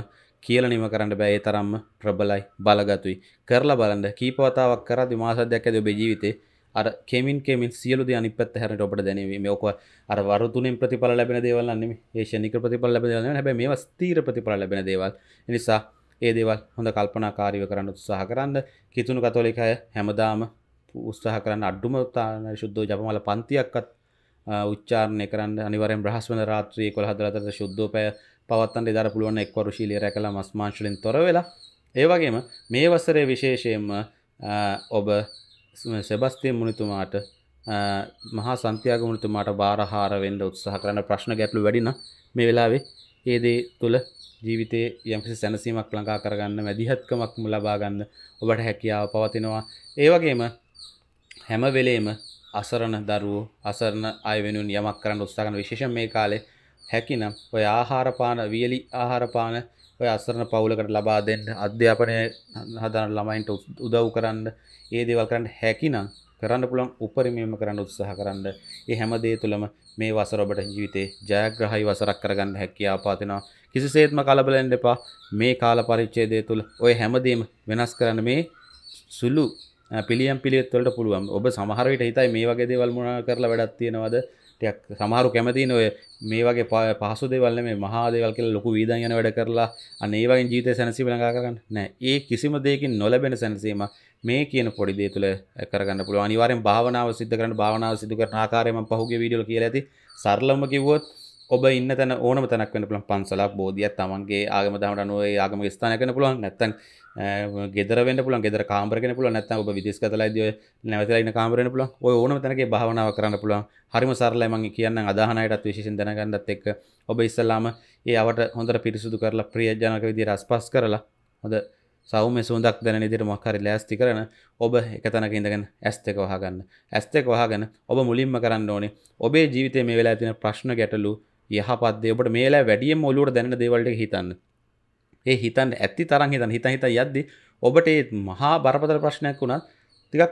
කියල නිම කරන්න බෑ ඒ තරම්ම ප්‍රබලයි බලගතුයි කරලා බලන්න කීපවතාවක් කර දිමාසදයක් ඇද ඔබේ ජීවිතේ අර කෙමින් කෙමින් සියලු දේ අනිත් පැත්ත හැරෙනට ඔබට දැනෙවීම ඕක අර වරු තුනෙන් ප්‍රතිඵල ලැබෙන දේවල් නෙමෙයි ඒ ෂණික ප්‍රතිඵල ලැබෙන දේවල් නෙමෙයි හැබැයි මේවා ස්ථීර ප්‍රතිඵල ලැබෙන දේවල් ඒ නිසා ඒ දේවල් හොඳ කල්පනාකාරීව කරන්න උත්සාහ කරන්න කිතුුණු කතෝලික අය හැමදාම උත්සාහ කරන්න අඩ්ඩුම තාන ශුද්ධෝ ජපමල පන්තියක්කත් උච්චාරණය කරන්න අනිවරෙන් බ්‍රහස්වන රාත්‍රී කොළ හදරතර ශුද්ධෝපය පවත්තන් දර පුළුවන් එක්වරුශීලිය රැකළ මස්මාංශලින් තොරවෙලා ඒවගේම මේ වසරේ විශේෂයෙන්ම ඔබ සෙබස්තිය මුනිතුමාට මහා සන්තියාග මුනිතුමාට බාරහාර වෙන්ඩ උත්සාහ කරන්න ප්‍රශ්න ගැටලු වැඩින මේ වෙලාවේ ඒදේ තුළ ජීවිතේ යම්කිසි සැනසීමක් ලඟා කරගන්න වැදිහත්කමක් ලබා ගන්න ඔබට හැකියාව පවතිනවා. ඒ වගේම හැම වෙලේම අසරණ දරුවෝ අසරණ අය වෙනුවෙන් යමක් කරන්න උත්සාහ කරන විශේෂයෙන් මේ කාලේ හැකිනම් ඔය ආහාර පාන වියලි ආහාර පාන ඔය අසරණ පවුලකට ලබා දෙන්න අධ්‍යාපනය හදාන ළමයින්ට උදව් කරන්න ඒ දේවල් කරන්න හැකිනම් කරන්න පුළුවන් උපරිමයම කරන්න උත්සාහ කරන්න. ඒ හැම දේ තුළම මේ වසර ඔබට ජීවිතේ ජයග්‍රහයි වසරක් කරගන්න හැකියාව පාතිනවා. කිසිසේත්ම කලබල වෙන්න එපා. මේ කාල පරිච්ඡේදය තුළ ඔය හැමදේම වෙනස් කරන්න මේ සුළු පිළියම් පිළිවෙත් වලට පුළුවන්. ඔබ සමහර විට හිතයි මේ වගේ දේවල් මොනවා කරලා වැඩක් තියනවද? ටිකක් සමහරු කැමතින ඔය මේ වගේ පහසු දේවල් නෙමෙයි මහා දේවල් කියලා ලොකු වීදන් යන වැඩ කරලා අන්න ඒ වගේ ජීවිතය සැනසීම ළඟා කරගන්න. නෑ. ඒ කිසිම දෙයකින් නොලැබෙන සැනසීම මේ කියන පොඩි දේ තුළ කරගන්න පුළුවන්. අනිවාර්යෙන් භාවනාව සිද්ධ කරන්න භාවනාව සිදු කරන ආකාරය මම පහුගිය වීඩියෝ වල කියලා ඇති. සරලම කිව්වොත් ඔබ ඉන්න තැන ඕනම තැනක් වෙන්න පුළුවන්. පන්සලක්, බෝධියක්, තමන්ගේ ආගම දහමට අනුව ඒ ආගමික ස්ථානයක් වෙන්න පුළුවන්. නැත්නම් ගෙදර වෙන්න පුළුවන් ගෙදර කාමරගෙන පුළුවන් නැත්නම් ඔබ විදේශගතලාදී ඔය නැවතලා ඉන්න කාමර වෙන්න පුළුවන් ඔය ඕනම තැනකේ භාවනාව කරන්න පුළුවන් හරිම සරලයි මම කියන්නම් අදාහන අයටත් විශේෂයෙන් දැනගන්නත් එක්ක ඔබ ඉස්සලාම ඒ අවට හොඳට පිරිසුදු කරලා ප්‍රියජනක විදියට අස්පස් කරලා හොඳ සෞම සුන්දක් දැන ඉදිරි මක්හරි ලෑස්ති කරන ඔබ එකතනක ඉඳගෙන ඇස්තක වහගන්න ඇස්තක වහගන්න ඔබ මුලින්ම කරන්න ඕනේ ඔබේ ජීවිතය මේ වෙලා තින ප්‍රශ්න ගැටලු යහපත්දේ ඔබට මේලා වැඩියම් ඔලුවට දැන දේවල්ට හිතන්න ඒ හිතන් ඇති තරන් හිතන් හිත හිත යද්දි ඔබට ඒ මහා බරපතල ප්‍රශ්නයක් වුණත් ටිකක්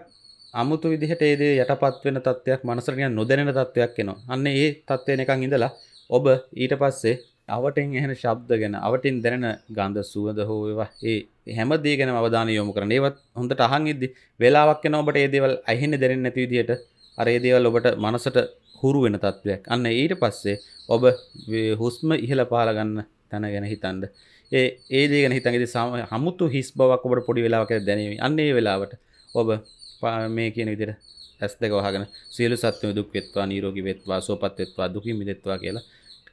අමුතු විදිහට ඒ දේ යටපත් වෙන තත්ත්වයක් මනසට නිකන් නොදැනෙන තත්ත්වයක් එනවා අන්න ඒ තත්ත්වය නිකන් ඉඳලා ඔබ ඊට පස්සේ අවටෙන් එහෙන ශබ්ද ගැන අවටින් දැනෙන ගන්ධ සුවඳ හෝ ඒවා ඒ හැම දේ ගැනම අවධානය යොමු කරන්න. ඒවත් හොඳට අහන් ඉද්දි වේලාවක් යන ඔබට ඒ දේවල් ඇහෙන්නේ දැනෙන්නේ නැති විදිහට අර ඒ දේවල් ඔබට මනසට හුරු වෙන තත්වයක්. අන්න ඊට පස්සේ ඔබ හුස්ම ඉහළ පහළ ගන්න තැන ගැන හිතන්න. ඒ ඒ දේ ගැන හිතන් ඉතින් හමුතු හිස් බවක් ඔබට පොඩි වෙලාවක් දැනෙවි. අන්න ඒ වෙලාවට ඔබ මේ කියන විදිහට ඇස් දෙක වහගෙන සියලු සත්ත්ව දුක් වෙත්වා නිරෝගී වෙත්වා සුවපත් වෙත්වා දුකින් මිදෙත්වා කියලා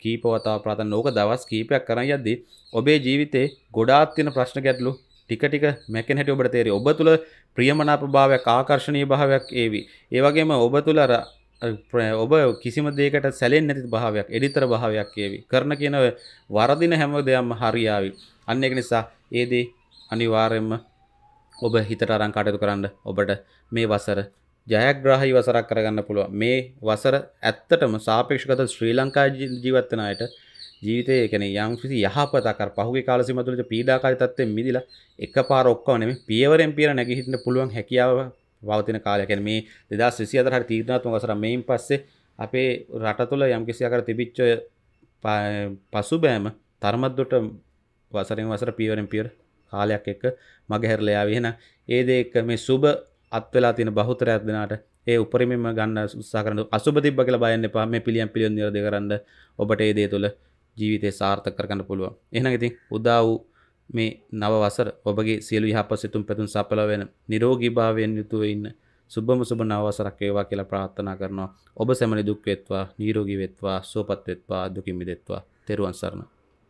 කීපවතාව ප්‍රාතන් ඕක දවස් කීපයක් කරන යද්දී ඔබේ ජීවිතේ ගොඩාක් තියෙන ප්‍රශ්න ගැටලු ටික ටික මැකෙන හැටි ඔබට තේරෙයි. ඔබ තුල ප්‍රියමනාප භාවයක් ආකර්ෂණීය භාවයක් ඒවි. ඒ වගේම ඔබ තුල අර ඔබ කිසිම දෙයකට සැලෙන්නේ නැති භාවයක්, එඩිතර භාවයක් ඒවි. කරන කියන වරදින හැම දෙයක්ම හරියාවි. අන්න ඒක නිසා ඒ දේ අනිවාර්යයෙන්ම ඔබ හිතට අරන් කටයුතු කරන්න ඔබට මේ වසර ජයග්‍රහහි වසරක් කරගන්න පුළුව මේ වසර ඇත්තටම සාපේක්ෂකත ශ්‍රී ලංකා ජීවත්තනයට ජීවිතය කෙන යම්කිසි යහපතකර පහුගේ කාලසි මතුලට පීඩාකාරි තත්වය මිදිලා එක පාර ඔක්කවනෙම පියවරෙන් පියර නැගහිටන්න පුළුවන් හැකියාව පවතින කාලයකැන මේ දෙදස් විසි අදරහට තීරණාත්ම වසර මෙයින් පස්සේ අපේ රට තුළ යම්කිසියකර තිබිච්ච පසුබෑම තර්මත්දොට වසරෙන් වසර පියවරෙන් පියර කාලයක් එක්ක මගහැරලයා වෙන ඒදේ එක්ක මේ සුබ අත්වෙලා තින බහතරයක් දෙනාට ඒ උපරිමම ගන්න උත්සාකරන අසුපතිබ කල බයන්න පහම පිළියම් පිළියොන් නිරද කරන්න ඔබට ඒ දේ තුළ ජීවිතය සාර්ථක කරගන්න පුළුවන් එන ඉතින් උදා වූ මේ නව වසර ඔබගේ සියලු යහප සිතුම් පැතුම් සපල වෙන නිරෝගී භාවයෙන් යුතුව ඉන්න සුබම සුබ නවසරක් වේවා කියලා ප්‍රාර්ථනා කරනවා ඔබ සැමනි දුක් වෙත්වා නිරෝගී වෙත්වා සුවපත් වෙත්වා දුකින් මිදෙත්වා තෙරුවන් සරණයි